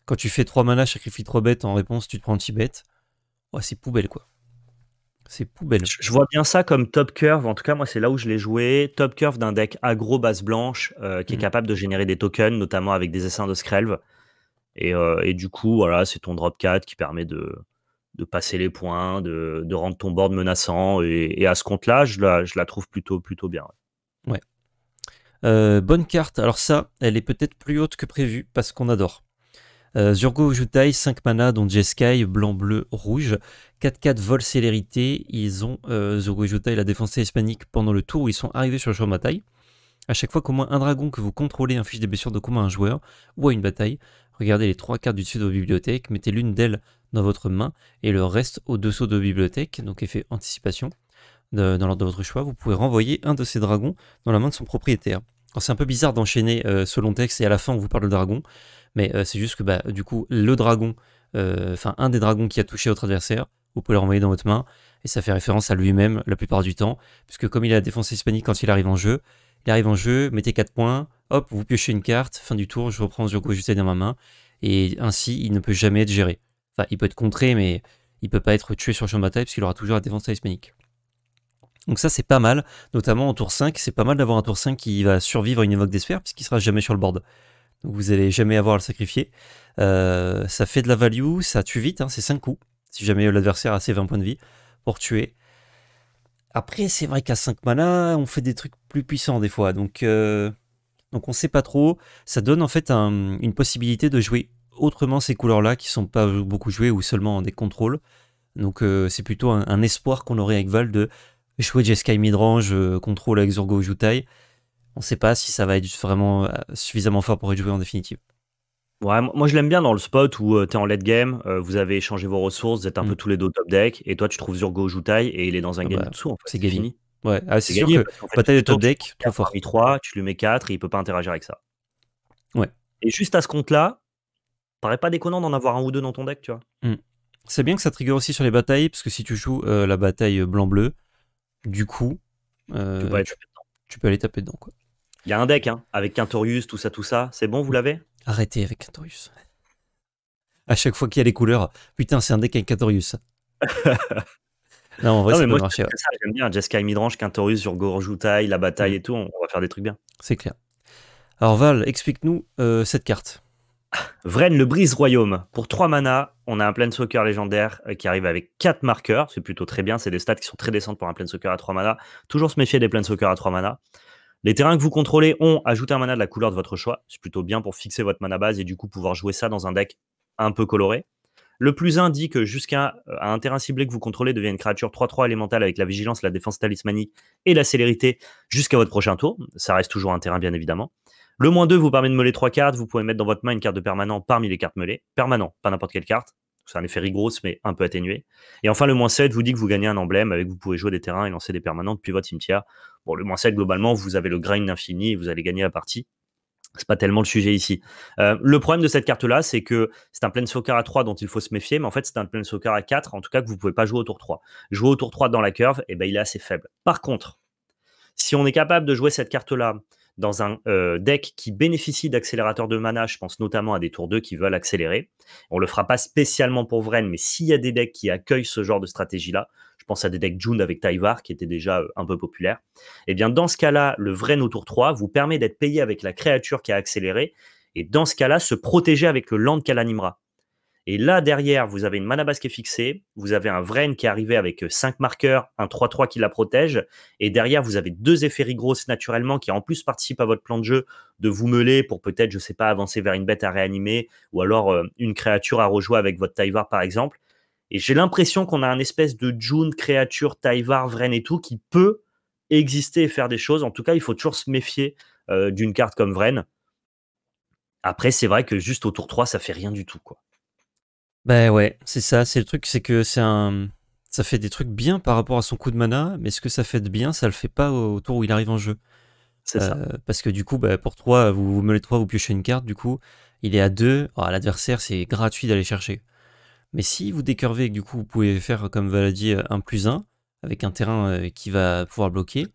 A: Quand tu fais 3 manas, sacrifie 3 bêtes en réponse, tu te prends petit bête Ouais, c'est
B: poubelle quoi. C'est poubelle. Je vois bien ça comme top curve. En tout cas, moi, c'est là où je l'ai joué. Top curve d'un deck aggro base blanche qui est mmh. capable de générer des tokens, notamment avec des essaims de Skrelv. Euh, et, du coup, voilà, c'est ton drop 4 qui permet de, passer les points, de, rendre ton board menaçant. Et, à ce compte-là, je la, trouve plutôt, plutôt bien.
A: Ouais. Euh, bonne carte. Alors ça, elle est peut-être plus haute que prévu parce qu'on adore. Euh, Zurgo Jutai, 5 mana, dont Jeskai, blanc, bleu, rouge. 4-4 vol célérité. Ils ont euh, Zurgo Jutai, la défense hispanique pendant le tour où ils sont arrivés sur le champ de bataille. À chaque fois qu'au moins un dragon que vous contrôlez inflige des blessures de combat à un joueur ou à une bataille, Regardez les trois cartes du dessus de vos bibliothèques, mettez l'une d'elles dans votre main et le reste au-dessous de vos bibliothèques, donc effet anticipation. dans l'ordre de votre choix, vous pouvez renvoyer un de ces dragons dans la main de son propriétaire. C'est un peu bizarre d'enchaîner euh, selon ce long texte et à la fin on vous parle de dragon, mais euh, c'est juste que bah, du coup le dragon, euh, enfin un des dragons qui a touché votre adversaire, vous pouvez le renvoyer dans votre main et ça fait référence à lui-même la plupart du temps, puisque comme il a la défense hispanique quand il arrive en jeu, il arrive en jeu, mettez 4 points, hop, vous piochez une carte, fin du tour, je reprends Zurgo juste dans ma main, et ainsi il ne peut jamais être géré. Enfin, il peut être contré, mais il ne peut pas être tué sur le champ de bataille, puisqu'il aura toujours la défense talismanique. Donc ça c'est pas mal, notamment en tour 5, c'est pas mal d'avoir un tour 5 qui va survivre à une évoque des sphères, puisqu'il sera jamais sur le board. Donc vous n'allez jamais avoir à le sacrifier. Euh, ça fait de la value, ça tue vite, hein, c'est 5 coups, si jamais l'adversaire a ses 20 points de vie, pour tuer. Après, c'est vrai qu'à 5 mana, on fait des trucs plus puissants des fois. Donc, on euh, donc on sait pas trop. Ça donne en fait une possibilité de jouer autrement ces couleurs-là qui ne sont pas beaucoup jouées ou seulement des contrôles. Donc euh, c'est plutôt un, espoir qu'on aurait avec Val de jouer Jeskai Midrange, euh, contrôle avec Zurgo
B: Jutai. On ne sait pas si ça va être vraiment suffisamment fort pour être joué en définitive. Ouais, moi je l'aime bien dans le spot où euh, t'es en late game, euh, vous avez échangé vos ressources, vous êtes un peu mmh. tous les deux top deck, et toi tu trouves Zurgo Jutai et il est dans un ah game bah, dessous, c'est gavini Ouais, ah, c'est sûr que bataille de top deck, trop fort. 3, tu lui mets 4 et il peut pas interagir avec ça. Ouais. Et juste à ce compte-là, paraît pas déconnant d'en avoir un ou deux dans ton deck, tu vois. Mmh. C'est bien que ça trigger aussi sur les batailles,
A: parce que si tu joues euh, la bataille blanc-bleu, du coup, Tu peux tu peux aller taper dedans. Quoi.
B: Il y a un deck, hein, avec Quintorius, tout ça, tout ça. C'est bon, vous l'avez
A: Arrêtez avec Quintorius. À chaque fois qu'il y a les couleurs, putain, c'est un deck avec Quintorius. non, en vrai, non, mais moi,
B: J'aime bien Midrange, Quintorius, sur la bataille mm. et tout. On va faire des trucs bien. C'est clair. Alors, Val, explique-nous euh, cette carte. Vren, le brise royaume. Pour 3 mana, on a un planeswalker légendaire euh, qui arrive avec 4 marqueurs. C'est plutôt très bien. C'est des stats qui sont très décentes pour un planeswalker à 3 mana. Toujours se méfier des planeswalkers à 3 mana. Les terrains que vous contrôlez ont ajouté un mana de la couleur de votre choix. C'est plutôt bien pour fixer votre mana base et du coup pouvoir jouer ça dans un deck un peu coloré. Le plus 1 dit que jusqu'à euh, un terrain ciblé que vous contrôlez devient une créature 3-3 élémentale avec la vigilance, la défense talismanique et la célérité jusqu'à votre prochain tour. Ça reste toujours un terrain, bien évidemment. Le moins 2 vous permet de meuler 3 cartes. Vous pouvez mettre dans votre main une carte de permanent parmi les cartes meulées. Permanent, pas n'importe quelle carte. C'est un effet rigrosse, mais un peu atténué. Et enfin, le moins 7 vous dit que vous gagnez un emblème avec vous pouvez jouer des terrains et lancer des permanents depuis votre cimetière. Bon, le moins 7, globalement, vous avez le grain infini et vous allez gagner la partie. C'est pas tellement le sujet ici. Euh, le problème de cette carte-là, c'est que c'est un plein soccer à 3 dont il faut se méfier, mais en fait, c'est un plein soccer à 4, en tout cas, que vous pouvez pas jouer au tour 3. Jouer au tour 3 dans la curve, et eh ben, il est assez faible. Par contre, si on est capable de jouer cette carte-là dans un euh, deck qui bénéficie d'accélérateurs de mana, je pense notamment à des tours 2 qui veulent accélérer, on le fera pas spécialement pour Vren, mais s'il y a des decks qui accueillent ce genre de stratégie-là, pense à des decks June avec Tyvar qui était déjà euh, un peu populaire. Et eh bien dans ce cas-là, le vrai autour tour 3 vous permet d'être payé avec la créature qui a accéléré et dans ce cas-là, se protéger avec le land qu'elle animera. Et là, derrière, vous avez une mana Base qui est fixée, vous avez un Vren qui est arrivé avec 5 euh, marqueurs, un 3-3 qui la protège, et derrière, vous avez deux effets grosses naturellement qui en plus participent à votre plan de jeu de vous meuler pour peut-être, je sais pas, avancer vers une bête à réanimer, ou alors euh, une créature à rejouer avec votre Taivar par exemple. Et j'ai l'impression qu'on a un espèce de June, créature, Tyvar Vren et tout qui peut exister et faire des choses. En tout cas, il faut toujours se méfier euh, d'une carte comme Vren. Après, c'est vrai que juste au tour 3, ça fait rien du tout. quoi.
A: Ben ouais, c'est ça. C'est le truc, c'est que c'est un. Ça fait des trucs bien par rapport à son coup de mana, mais ce que ça fait de bien, ça le fait pas au tour où il arrive en jeu. C'est ça. Euh, parce que du coup, ben, pour 3, vous, vous meulez 3, vous piochez une carte, du coup, il est à 2. L'adversaire, c'est gratuit d'aller chercher. Mais si vous décurvez et du coup vous pouvez faire, euh, comme dit euh, un plus 1, avec un terrain euh, qui va pouvoir bloquer,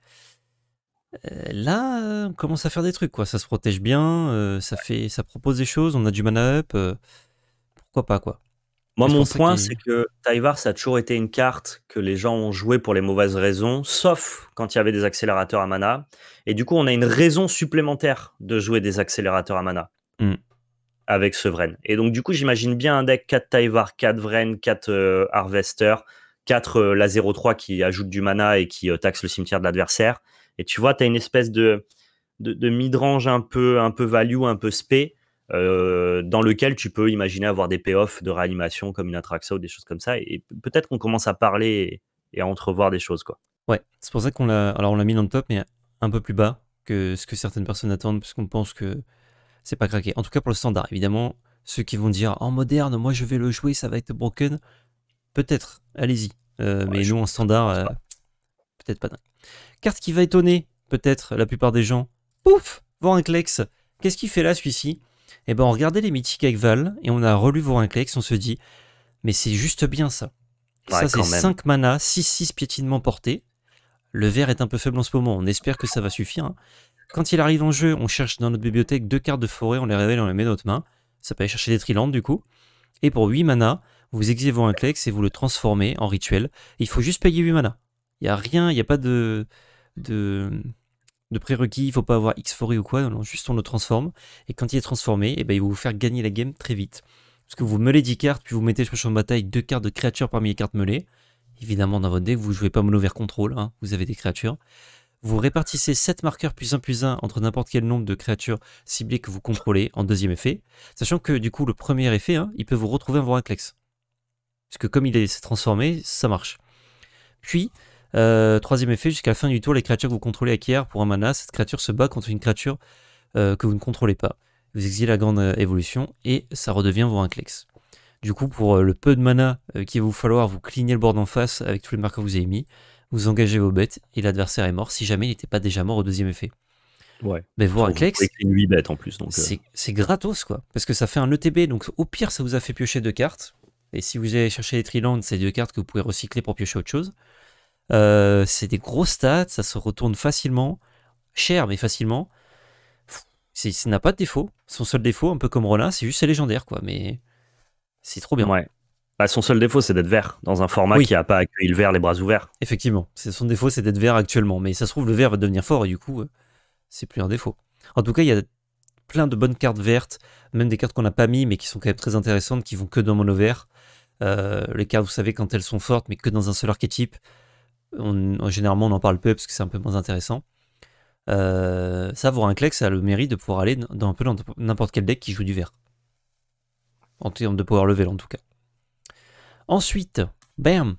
A: là, on commence à faire des trucs, quoi. Ça se protège bien, ça, fait, ça propose des choses, on a du mana up, pourquoi pas, quoi.
B: Moi, mon point, c'est que Tyvar, ça a toujours été une carte que les gens ont joué pour les mauvaises raisons, sauf quand il y avait des accélérateurs à mana. Et du coup, on a une raison supplémentaire de jouer des accélérateurs à mana. Mm avec ce Vren. Et donc, du coup, j'imagine bien un deck 4 Taivar, 4 Vren, 4 euh, Harvester, 4 euh, la 0 qui ajoute du mana et qui euh, taxe le cimetière de l'adversaire. Et tu vois, tu as une espèce de, de, un peu, un peu value, un peu spé, dans lequel tu peux imaginer avoir des payoffs de réanimation comme une Atraxa ou des choses comme ça. Et peut-être qu'on commence à parler et, à entrevoir des choses. quoi.
A: Ouais, c'est pour ça qu'on l'a, alors on l'a mis dans le top, mais un peu plus bas que ce que certaines personnes attendent, parce qu'on pense que c'est pas craqué. En tout cas pour le standard, évidemment, ceux qui vont dire en oh, moderne, moi je vais le jouer, ça va être broken, peut-être, allez-y. Euh, mais nous en standard, euh, peut-être pas dingue. Carte qui va étonner, peut-être, la plupart des gens. Pouf Vorinclex Qu'est-ce qu'il fait là, celui-ci Eh ben, on regardait les mythiques avec Val et on a relu Vorinclex, on se dit, mais c'est juste bien ça. ça, c'est 5 mana, 6-6 piétinement porté. Le vert est un peu faible en ce moment, on espère que ça va suffire. Hein. Quand il arrive en jeu, on cherche dans notre bibliothèque deux cartes de forêt, on les révèle, on les met dans notre main. Ça peut aller chercher des trilandes du coup. Et pour 8 mana, vous exigez un Clex et vous le transformez en rituel. Il faut juste payer 8 mana. Il n'y a rien, il n'y a pas de, de, prérequis, il faut pas avoir X forêt ou quoi, non, juste on le transforme. Et quand il est transformé, et eh ben, il va vous faire gagner la game très vite. Parce que vous meulez 10 cartes, puis vous mettez sur le champ de bataille deux cartes de créatures parmi les cartes meulées. Évidemment, dans votre deck, vous ne jouez pas mono vers contrôle, hein, vous avez des créatures. Vous répartissez 7 marqueurs plus 1 plus 1 entre n'importe quel nombre de créatures ciblées que vous contrôlez en deuxième effet, sachant que du coup le premier effet, hein, il peut vous retrouver un Voraclex. Parce que comme il est transformé, ça marche. Puis, euh, troisième effet, jusqu'à la fin du tour, les créatures que vous contrôlez acquièrent pour un mana. Cette créature se bat contre une créature euh, que vous ne contrôlez pas. Vous exilez la grande euh, évolution et ça redevient Voraclex. Du coup, pour le peu de mana qu'il va vous falloir, vous clignez le bord d'en face avec tous les marqueurs que vous avez mis vous engagez vos bêtes et l'adversaire est mort si jamais il n'était pas déjà mort au deuxième effet.
B: Ouais. Mais voir un Klex. C'est en plus. Euh. C'est
A: gratos quoi. Parce que ça fait un ETB, donc au pire, ça vous a fait piocher deux cartes. Et si vous allez chercher les Trilands, c'est deux cartes que vous pouvez recycler pour piocher autre chose. Euh, c'est des gros stats, ça se retourne facilement. Cher, mais facilement. Ça n'a pas de défaut. Son seul défaut, un peu comme Rollin, c'est juste c'est
B: légendaire quoi. Mais c'est trop bien. Ouais. Bah, son seul défaut, c'est d'être vert dans un format qui n'a pas accueilli le vert les bras ouverts.
A: Effectivement, son défaut, c'est d'être vert actuellement. Mais ça se trouve, le vert va devenir fort et du coup, euh, c'est plus un défaut. En tout cas, il y a plein de bonnes cartes vertes, même des cartes qu'on n'a pas mis mais qui sont quand même très intéressantes, qui vont que dans mono vert. Euh, les cartes, vous savez, quand elles sont fortes, mais que dans un seul archétype, on, généralement on en parle peu parce que c'est un peu moins intéressant. Euh, ça Euh, un clex, ça a le mérite de pouvoir aller dans un peu n'importe quel deck qui joue du vert. En termes de power level, en tout cas. Ensuite, bam,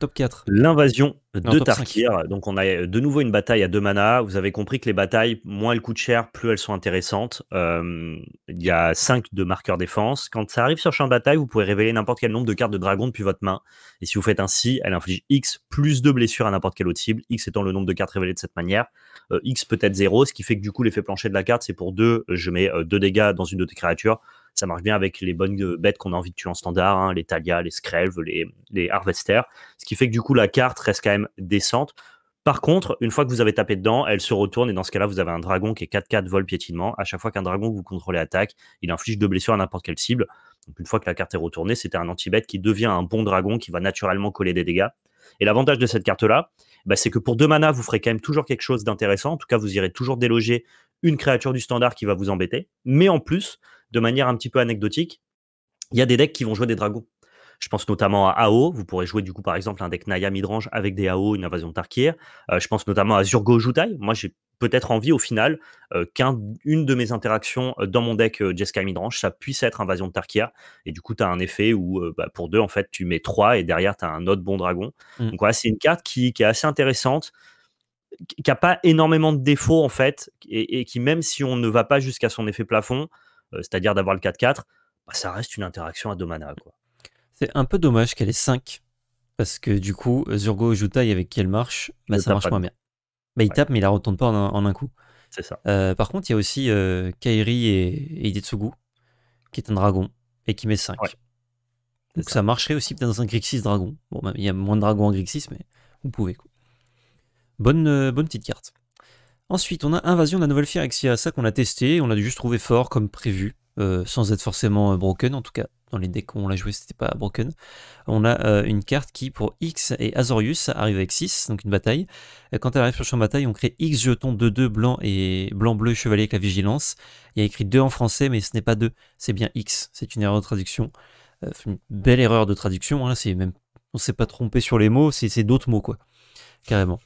A: Top 4. L'invasion de Tarkir.
B: Donc, on a de nouveau une bataille à 2 mana. Vous avez compris que les batailles, moins elles coûtent cher, plus elles sont intéressantes. Euh, il y a 5 de marqueurs défense. Quand ça arrive sur champ de bataille, vous pouvez révéler n'importe quel nombre de cartes de dragon depuis votre main. Et si vous faites ainsi, elle inflige X plus 2 blessures à n'importe quelle autre cible. X étant le nombre de cartes révélées de cette manière. Euh, X peut être 0, ce qui fait que du coup, l'effet plancher de la carte, c'est pour 2. Je mets 2 euh, dégâts dans une de tes créatures. Ça marche bien avec les bonnes euh, bêtes qu'on a envie de tuer en standard, hein, les Talia, les Skrelv, les, Harvester. Ce qui fait que du coup, la carte reste quand même décente. Par contre, une fois que vous avez tapé dedans, elle se retourne et dans ce cas-là, vous avez un dragon qui est 4-4 vol piétinement. À chaque fois qu'un dragon que vous contrôlez attaque, il inflige deux blessures à n'importe quelle cible. Donc une fois que la carte est retournée, c'était un anti-bête qui devient un bon dragon qui va naturellement coller des dégâts. Et l'avantage de cette carte-là, bah, c'est que pour deux manas, vous ferez quand même toujours quelque chose d'intéressant. En tout cas, vous irez toujours déloger une créature du standard qui va vous embêter. Mais en plus, de manière un petit peu anecdotique, il y a des decks qui vont jouer des dragons. Je pense notamment à AO. Vous pourrez jouer du coup par exemple un deck Naya midrange avec des AO, une invasion Tarkir. Euh, je pense notamment à Zurgo Jutai. Moi, j'ai peut-être envie au final euh, qu'une de mes interactions euh, dans mon deck Jeskai midrange, ça puisse être invasion de Tarkir. Et du coup, tu as un effet où bah, pour deux, en fait, tu mets trois et derrière, tu as un autre bon dragon. Mm. Donc voilà, c'est une carte qui, est assez intéressante qui n'a pas énormément de défauts en fait, et, qui même si on ne va pas jusqu'à son effet plafond, euh, c'est-à-dire d'avoir le 4-4, bah, ça reste une interaction à deux mana
A: C'est un peu dommage qu'elle ait 5, parce que du coup, Zurgo Jutaï avec qui elle marche, bah, ça marche moins bien. Bah, il tape, mais il la retourne pas en un, coup. C'est ça. Euh, par contre, il y a aussi euh, Kairi et, Idetsugu, qui est un dragon, et qui met 5. Donc ça. marcherait aussi peut-être dans un Grixis dragon. Bon, il y a moins de dragons en Grixis, mais vous pouvez. Bonne, bonne petite carte. Ensuite, on a Invasion de la nouvelle Phyrexia, ça qu'on a testé, on l'a juste trouvé fort comme prévu, euh, sans être forcément euh, broken, en tout cas dans les decks où on l'a joué c'était pas broken. On a euh, une carte qui pour X et Azorius arrive avec 6, donc une bataille. quand elle arrive sur le champ de bataille, on crée X jetons de 2 blancs et blanc-bleu chevalier avec la vigilance. Il y a écrit 2 en français mais ce n'est pas 2, c'est bien X, c'est une erreur de traduction. une belle erreur de traduction, on hein, c'est même on s'est pas trompé sur les mots, c'est d'autres mots quoi, carrément.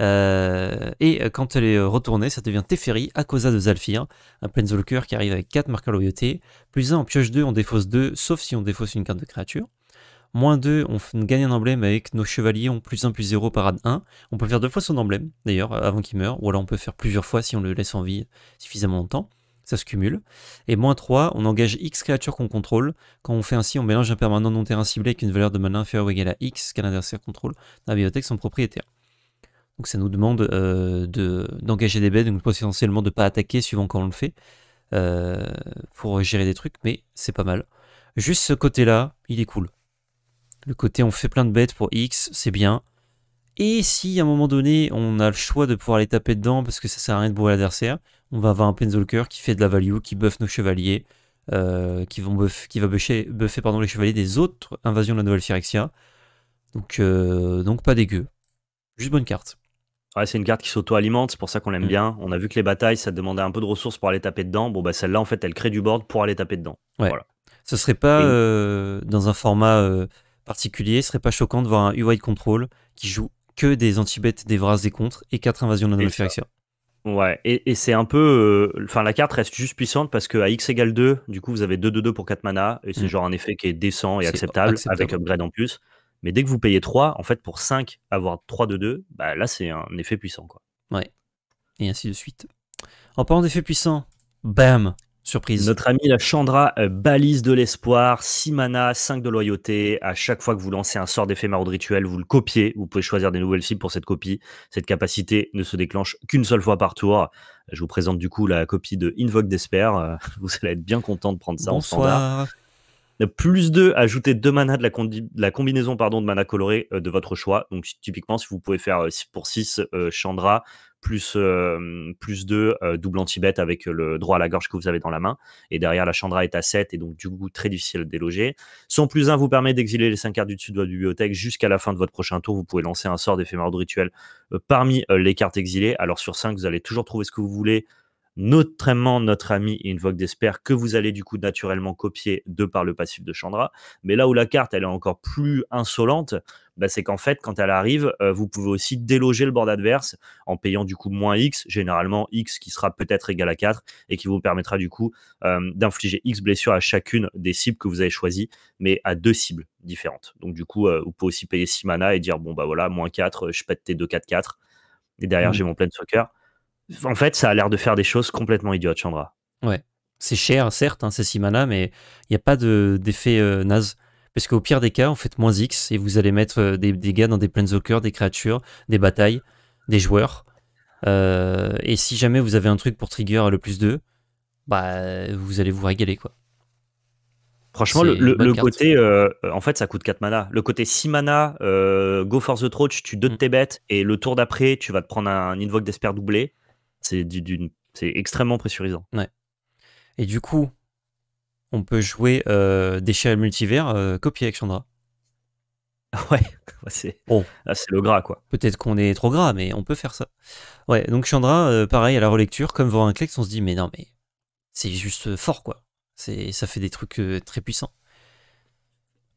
A: Euh, et quand elle est retournée, ça devient Teferi à cause de Zalfir, un Planeswalker qui arrive avec 4 marqueurs loyauté. Plus 1, on pioche 2, on défausse 2, sauf si on défausse une carte de créature. Moins 2, on gagne un emblème avec nos chevaliers, on plus 1, plus 0, parade 1. On peut faire deux fois son emblème, d'ailleurs, euh, avant qu'il meure, ou alors on peut faire plusieurs fois si on le laisse en vie suffisamment longtemps ça se cumule. Et moins 3, on engage X créatures qu'on contrôle. Quand on fait ainsi, on mélange un permanent non terrain ciblé avec une valeur de mana inférieure ou égale à X qu'un adversaire contrôle dans la bibliothèque son propriétaire. Donc ça nous demande euh, de, d'engager des bêtes, donc potentiellement de ne pas attaquer suivant quand on le fait, euh, pour gérer des trucs, mais c'est pas mal. Juste ce côté-là, il est cool. Le côté on fait plein de bêtes pour X, c'est bien. Et si à un moment donné on a le choix de pouvoir les taper dedans parce que ça sert à rien de bourrer l'adversaire, on va avoir un Penzolker qui fait de la value, qui buff nos chevaliers, euh, qui, vont buff, qui va buffer, buffer les chevaliers des autres invasions de la nouvelle Phyrexia. Donc, donc pas dégueu.
B: Juste bonne carte. Ouais, c'est une carte qui s'auto-alimente, c'est pour ça qu'on l'aime mm. bien. On a vu que les batailles, ça demandait un peu de ressources pour aller taper dedans. Bon, bah celle-là, en fait, elle crée du board pour aller taper dedans.
A: Voilà. Ce serait pas euh, dans un format euh, particulier, ce serait pas choquant de voir un U-Wide Control qui joue que des anti-bêtes, des vras, des contre, et quatre invasions de non
B: Ouais, et, c'est un peu. Euh, enfin, la carte reste juste puissante parce que à x égale 2, du coup, vous avez 2-2-2 pour 4 mana, et c'est mm. genre un effet qui est décent et acceptable, acceptable, avec upgrade en plus. Mais dès que vous payez 3, en fait, pour 5, avoir 3 de 2, bah, là, c'est un effet puissant. Quoi. Ouais. Et ainsi de suite.
A: En parlant d'effet puissant,
B: bam Surprise. Notre ami la Chandra euh, balise de l'espoir, 6 mana, 5 de loyauté. À chaque fois que vous lancez un sort d'effet maraude rituel, vous le copiez. Vous pouvez choisir des nouvelles cibles pour cette copie. Cette capacité ne se déclenche qu'une seule fois par tour. Je vous présente du coup la copie de Invoke d'Espère. Euh, vous allez être bien content de prendre ça Bonsoir. en standard. Euh, plus 2, ajoutez 2 manas de la, combinaison pardon, de mana coloré euh, de votre choix. Donc typiquement, si vous pouvez faire euh, pour 6 Chandra, plus, plus 2 double anti-bête avec le droit à la gorge que vous avez dans la main. Et derrière, la Chandra est à 7 et donc du coup très difficile à déloger. Son plus 1 vous permet d'exiler les 5 cartes du dessus de votre bibliothèque jusqu'à la fin de votre prochain tour. Vous pouvez lancer un sort d'éphémère de rituel parmi les cartes exilées. Alors sur 5, vous allez toujours trouver ce que vous voulez notamment notre ami Invoke d'Esper, que vous allez du coup naturellement copier de par le passif de Chandra. Mais là où la carte elle est encore plus insolente, bah, c'est qu'en fait, quand elle arrive, euh, vous pouvez aussi déloger le bord adverse en payant du coup moins X, généralement X qui sera peut-être égal à 4 et qui vous permettra du coup euh, d'infliger X blessures à chacune des cibles que vous avez choisies, mais à deux cibles différentes. Donc du coup, euh, vous pouvez aussi payer 6 mana et dire bon bah voilà, moins 4, je pète tes 2, 4, 4 et derrière mmh. j'ai mon plein soccer. En fait, ça a l'air de faire des choses complètement idiotes, Chandra.
A: Ouais. C'est cher, certes, hein, c'est 6 mana, mais il n'y a pas d'effet euh, naze. Parce qu'au pire des cas, en fait moins X et vous allez mettre euh, des dégâts dans des au cœur, des créatures, des batailles, des joueurs. Euh, et si jamais vous avez un truc pour trigger le plus 2, bah vous allez vous régaler quoi.
B: Franchement, le, côté, en fait, ça coûte 4 mana. Le côté 6 mana, go for the throat, tu donnes mm. tes bêtes, et le tour d'après, tu vas te prendre un, un invoke d'espère doublé. C'est extrêmement pressurisant.
A: Ouais. Et du coup, on peut jouer des euh, Déchirer le multivers, euh, copier avec Chandra.
B: Ouais, c'est
A: bon. Ah, c'est le gras quoi. Peut-être qu'on est trop gras, mais on peut faire ça. Ouais, donc Chandra, euh, pareil à la relecture, comme voir un clic, on se dit mais non mais c'est juste fort quoi. ça fait des trucs euh, très puissants.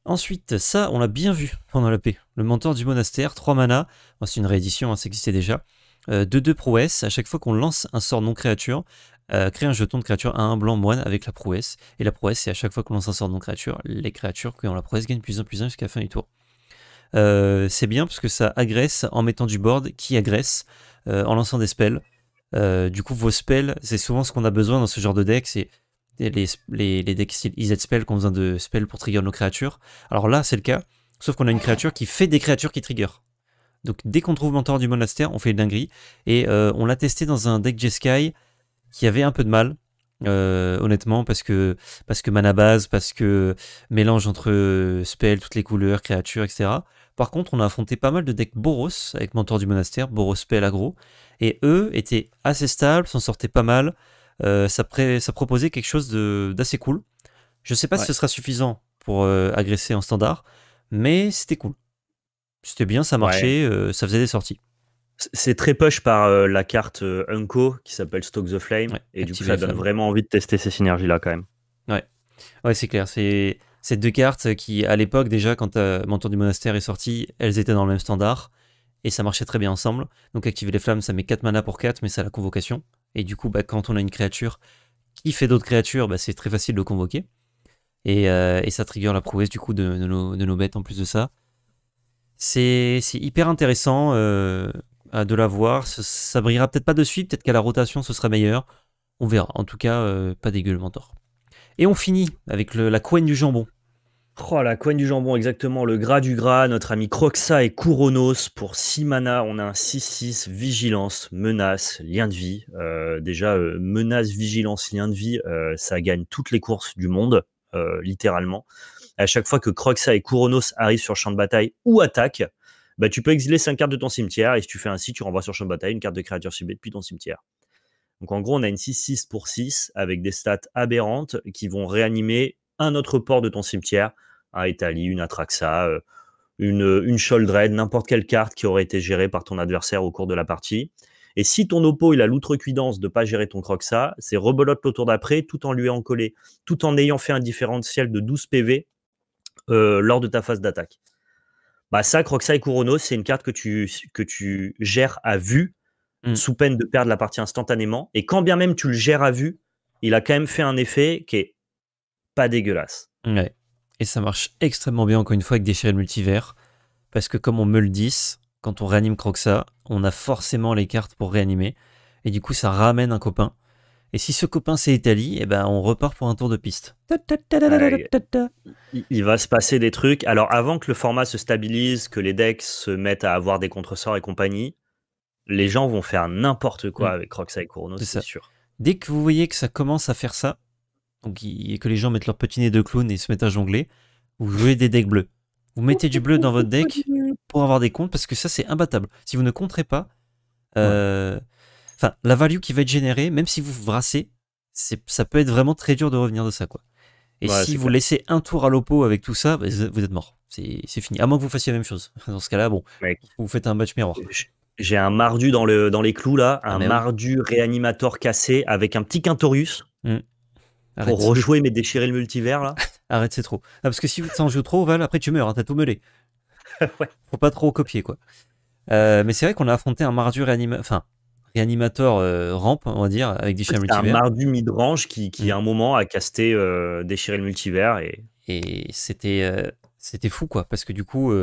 A: Ensuite, ça on l'a bien vu pendant la paix. Le mentor du monastère, 3 mana. c'est une réédition, hein, ça existait déjà. Euh, de deux prouesses. À chaque fois qu'on lance un sort non créature, euh, crée un jeton de créature à un blanc moine avec la prouesse. Et la prouesse, c'est à chaque fois qu'on lance un sort non créature, les créatures qui ont la prouesse gagnent plus 1 plus 1 jusqu'à la fin du tour. Euh, c'est bien parce que ça agresse en mettant du board qui agresse en lançant des spells. du coup, vos spells, c'est souvent ce qu'on a besoin dans ce genre de deck. C'est les, decks style EZ spell qui ont besoin de spells pour trigger nos créatures. Alors là, c'est le cas. Sauf qu'on a une créature qui fait des créatures qui trigger. Donc dès qu'on trouve Mentor du monastère, on fait une dinguerie. Et euh, on l'a testé dans un deck Jeskai qui avait un peu de mal. Euh, honnêtement, parce que, parce que mana base, parce que mélange entre euh, spell, toutes les couleurs, créatures, etc. Par contre, on a affronté pas mal de decks Boros avec Mentor du Monastère, Boros spell aggro, et eux étaient assez stables, s'en sortaient pas mal, ça, proposait quelque chose d'assez cool. Je sais pas si ce sera suffisant pour agresser en standard, mais c'était cool.
B: C'était bien, ça marchait, euh, ça faisait des sorties. C'est très push par euh, la carte euh, Unco qui s'appelle Stock the Flame. et du coup, ça donne vraiment envie de tester ces synergies-là quand même. Ouais,
A: ouais c'est clair. C'est ces deux cartes qui, à l'époque, déjà, quand Mentor du Monastère est sorti, elles étaient dans le même standard. Et ça marchait très bien ensemble. Donc, activer les flammes, ça met 4 mana pour 4, mais ça la convocation. Et du coup, bah, quand on a une créature qui fait d'autres créatures, bah, c'est très facile de le convoquer. Et, et, ça trigger la prouesse du coup de nos bêtes en plus de ça. C'est hyper intéressant euh, de la voir. Ça, brillera peut-être pas de suite, peut-être qu'à la rotation ce sera meilleur. On verra. En tout cas, euh, pas dégueu le Et on finit
B: avec la couenne du jambon. Oh, la couenne du jambon, exactement. Le gras du gras, notre ami Croxa et Kouronos. Pour 6 mana, on a un 6-6, vigilance, menace, lien de vie. Euh, déjà, menace, vigilance, lien de vie, ça gagne toutes les courses du monde, littéralement à chaque fois que Croxa et Kouronos arrivent sur champ de bataille ou attaquent, bah, tu peux exiler 5 cartes de ton cimetière et si tu fais ainsi, tu renvoies sur champ de bataille une carte de créature ciblée depuis ton cimetière. Donc en gros, on a une 6-6 pour 6 avec des stats aberrantes qui vont réanimer un autre port de ton cimetière, un Italie, une Atraxa, euh, une, une Sholdred, n'importe quelle carte qui aurait été gérée par ton adversaire au cours de la partie. Et si ton oppo a l'outrecuidance de ne pas gérer ton croxa, c'est rebolote le tour d'après tout en lui en collé, tout en ayant fait un différentiel de 12 PV euh, lors de ta phase d'attaque. Bah, ça, Croxa et Kurono, c'est une carte que tu, que tu gères à vue, mm. sous peine de perdre la partie instantanément. Et quand bien même tu le gères à vue, il a quand même fait un effet qui est pas dégueulasse.
A: Ouais. Et ça marche extrêmement bien, encore une fois, avec Déchirer le multivers. Parce que, comme on me le dit, quand on réanime Croxa, on a forcément les cartes pour réanimer. Et du coup,
B: ça ramène un copain. Et si ce copain c'est Italie, eh ben on repart pour un tour de piste. Il va se passer des trucs. Alors avant que le format se stabilise, que les decks se mettent à avoir des contresorts et compagnie, les gens vont faire n'importe quoi mm. avec Roxa et Corona. c'est sûr.
A: Dès que vous voyez que ça commence à faire ça, donc, et que les gens mettent leur petit nez de clown et se mettent à jongler, vous jouez des decks bleus. Vous mettez du bleu dans votre deck pour avoir des comptes parce que ça c'est imbattable. Si vous ne compterez pas, euh, enfin, la value qui va être générée, même si vous vous brassez, ça peut être vraiment très dur de revenir de ça, quoi. Et si vous laissez un tour à l'oppo avec tout ça, bah, vous êtes mort. C'est fini. À moins que vous fassiez la même chose. Dans ce
B: cas-là, bon, vous faites un match miroir. J'ai un mardu dans, les clous là, ah, un mardu réanimateur cassé avec un petit Quintorius mmh. Pour rejouer mais déchirer le multivers
A: là. Arrête, c'est trop. Ah, parce que si tu en joues trop, après tu meurs, hein, t'as tout meulé. Faut pas trop copier quoi. Euh, mais c'est vrai qu'on a affronté un mardu réanimateur. Enfin, réanimateur euh, rampe on va dire, avec déchirer le multivers. un mardu midrange qui, qui, à un mm. moment, a casté euh, déchirer le multivers. Et, c'était euh, c'était fou, quoi. Parce que du coup,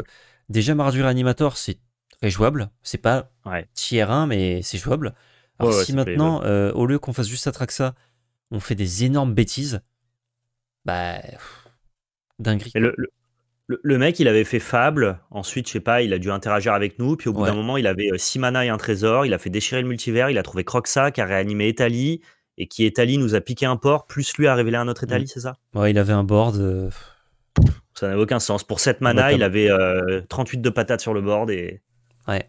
A: déjà, mardu animator c'est très jouable. C'est pas tier 1, mais c'est jouable. Alors, si maintenant, au lieu qu'on fasse juste ça on fait des énormes bêtises,
B: bah. Pff, le, le, mec, il avait fait Fable. Ensuite, je sais pas, il a dû interagir avec nous. Puis au bout d'un moment, il avait 6 euh, mana et un trésor. Il a fait déchirer le multivers. Il a trouvé Croxa qui a réanimé Etali. Et qui Etali nous a piqué un port, plus lui a révélé un autre Etali, mm. c'est ça
A: Ouais, il avait un board. Euh,
B: ça n'avait aucun sens. Pour 7 mana, il avait 38 euh, de patates sur le board. Et...
A: Ouais.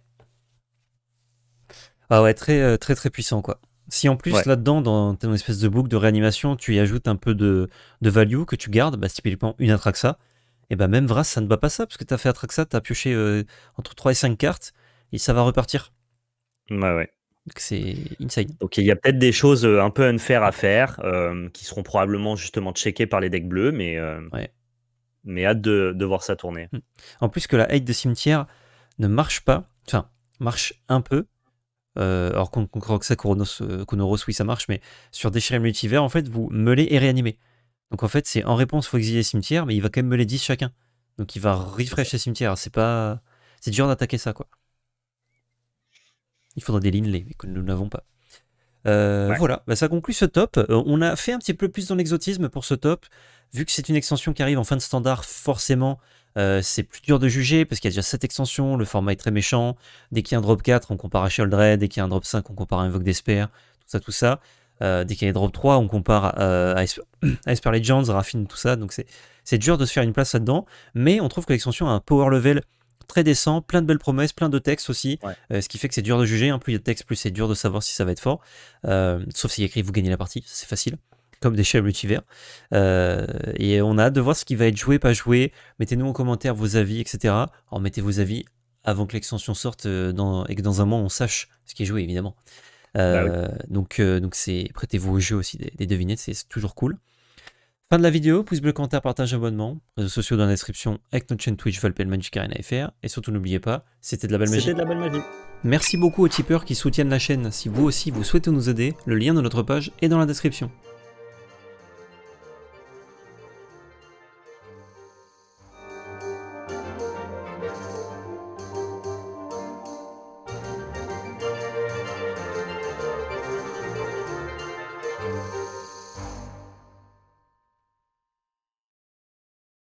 A: Ah ouais, très, très, très puissant, quoi. Si en plus là-dedans, dans ton espèce de book de réanimation, tu y ajoutes un peu de, de value que tu gardes, bah, typiquement une Atraxa, et eh ben même Vras, ça ne bat pas ça, parce que tu as fait Atraxa, tu as pioché euh,
B: entre 3 et 5 cartes, et ça va repartir. Bah ouais. C'est inside. Donc il y a peut-être des choses euh, un peu faire à faire, euh, qui seront probablement justement checkées par les decks bleus, mais, ouais. mais hâte de, voir ça tourner. Hmm.
A: En plus que la hate de cimetière ne marche pas, enfin, marche un peu. alors qu'on croit que ça, Konoros, oui, ça marche, mais sur Déchirer le multivers, en fait, vous meulez et réanimez. Donc en fait, c'est en réponse, faut exiler cimetière, mais il va quand même me les 10 chacun. Donc il va refresh les cimetières. C'est pas. C'est dur d'attaquer ça, quoi. Il faudra des lignes, mais que nous n'avons pas. Euh, voilà, bah, ça conclut ce top. Euh, on a fait un petit peu plus dans l'exotisme pour ce top. Vu que c'est une extension qui arrive en fin de standard, forcément, euh, c'est plus dur de juger parce qu'il y a déjà 7 extensions, le format est très méchant. Dès qu'il y a un drop 4, on compare à Dread, Dès qu'il y a un drop 5, on compare à Invoke Despair, Tout ça, tout ça. Euh, dès qu'il y a drop 3, on compare euh, à, Esper Legends, Raffine, tout ça. Donc c'est dur de se faire une place là-dedans. Mais on trouve que l'extension a un power level très décent, plein de belles promesses, plein de textes aussi. Euh, ce qui fait que c'est dur de juger. Plus il y a de textes, plus c'est dur de savoir si ça va être fort. sauf s'il si y a écrit vous gagnez la partie, c'est facile. Comme des chefs multivers. et on a hâte de voir ce qui va être joué, pas joué. Mettez-nous en commentaire vos avis, etc. En mettez vos avis avant que l'extension sorte dans, et que dans un mois on sache ce qui est joué, évidemment. Bah euh, euh, donc, c'est prêtez-vous au jeu aussi des, devinettes, c'est toujours cool. Fin de la vidéo, pouce bleu, commentaire, partage, abonnement, réseaux sociaux dans la description avec notre chaîne Twitch Valpel Magic Arena FR. Et surtout, n'oubliez pas, c'était de la belle magie. C'était de la belle magie. Merci beaucoup aux tipeurs qui soutiennent la chaîne. Si vous aussi vous souhaitez nous aider, le lien de notre page est dans la description.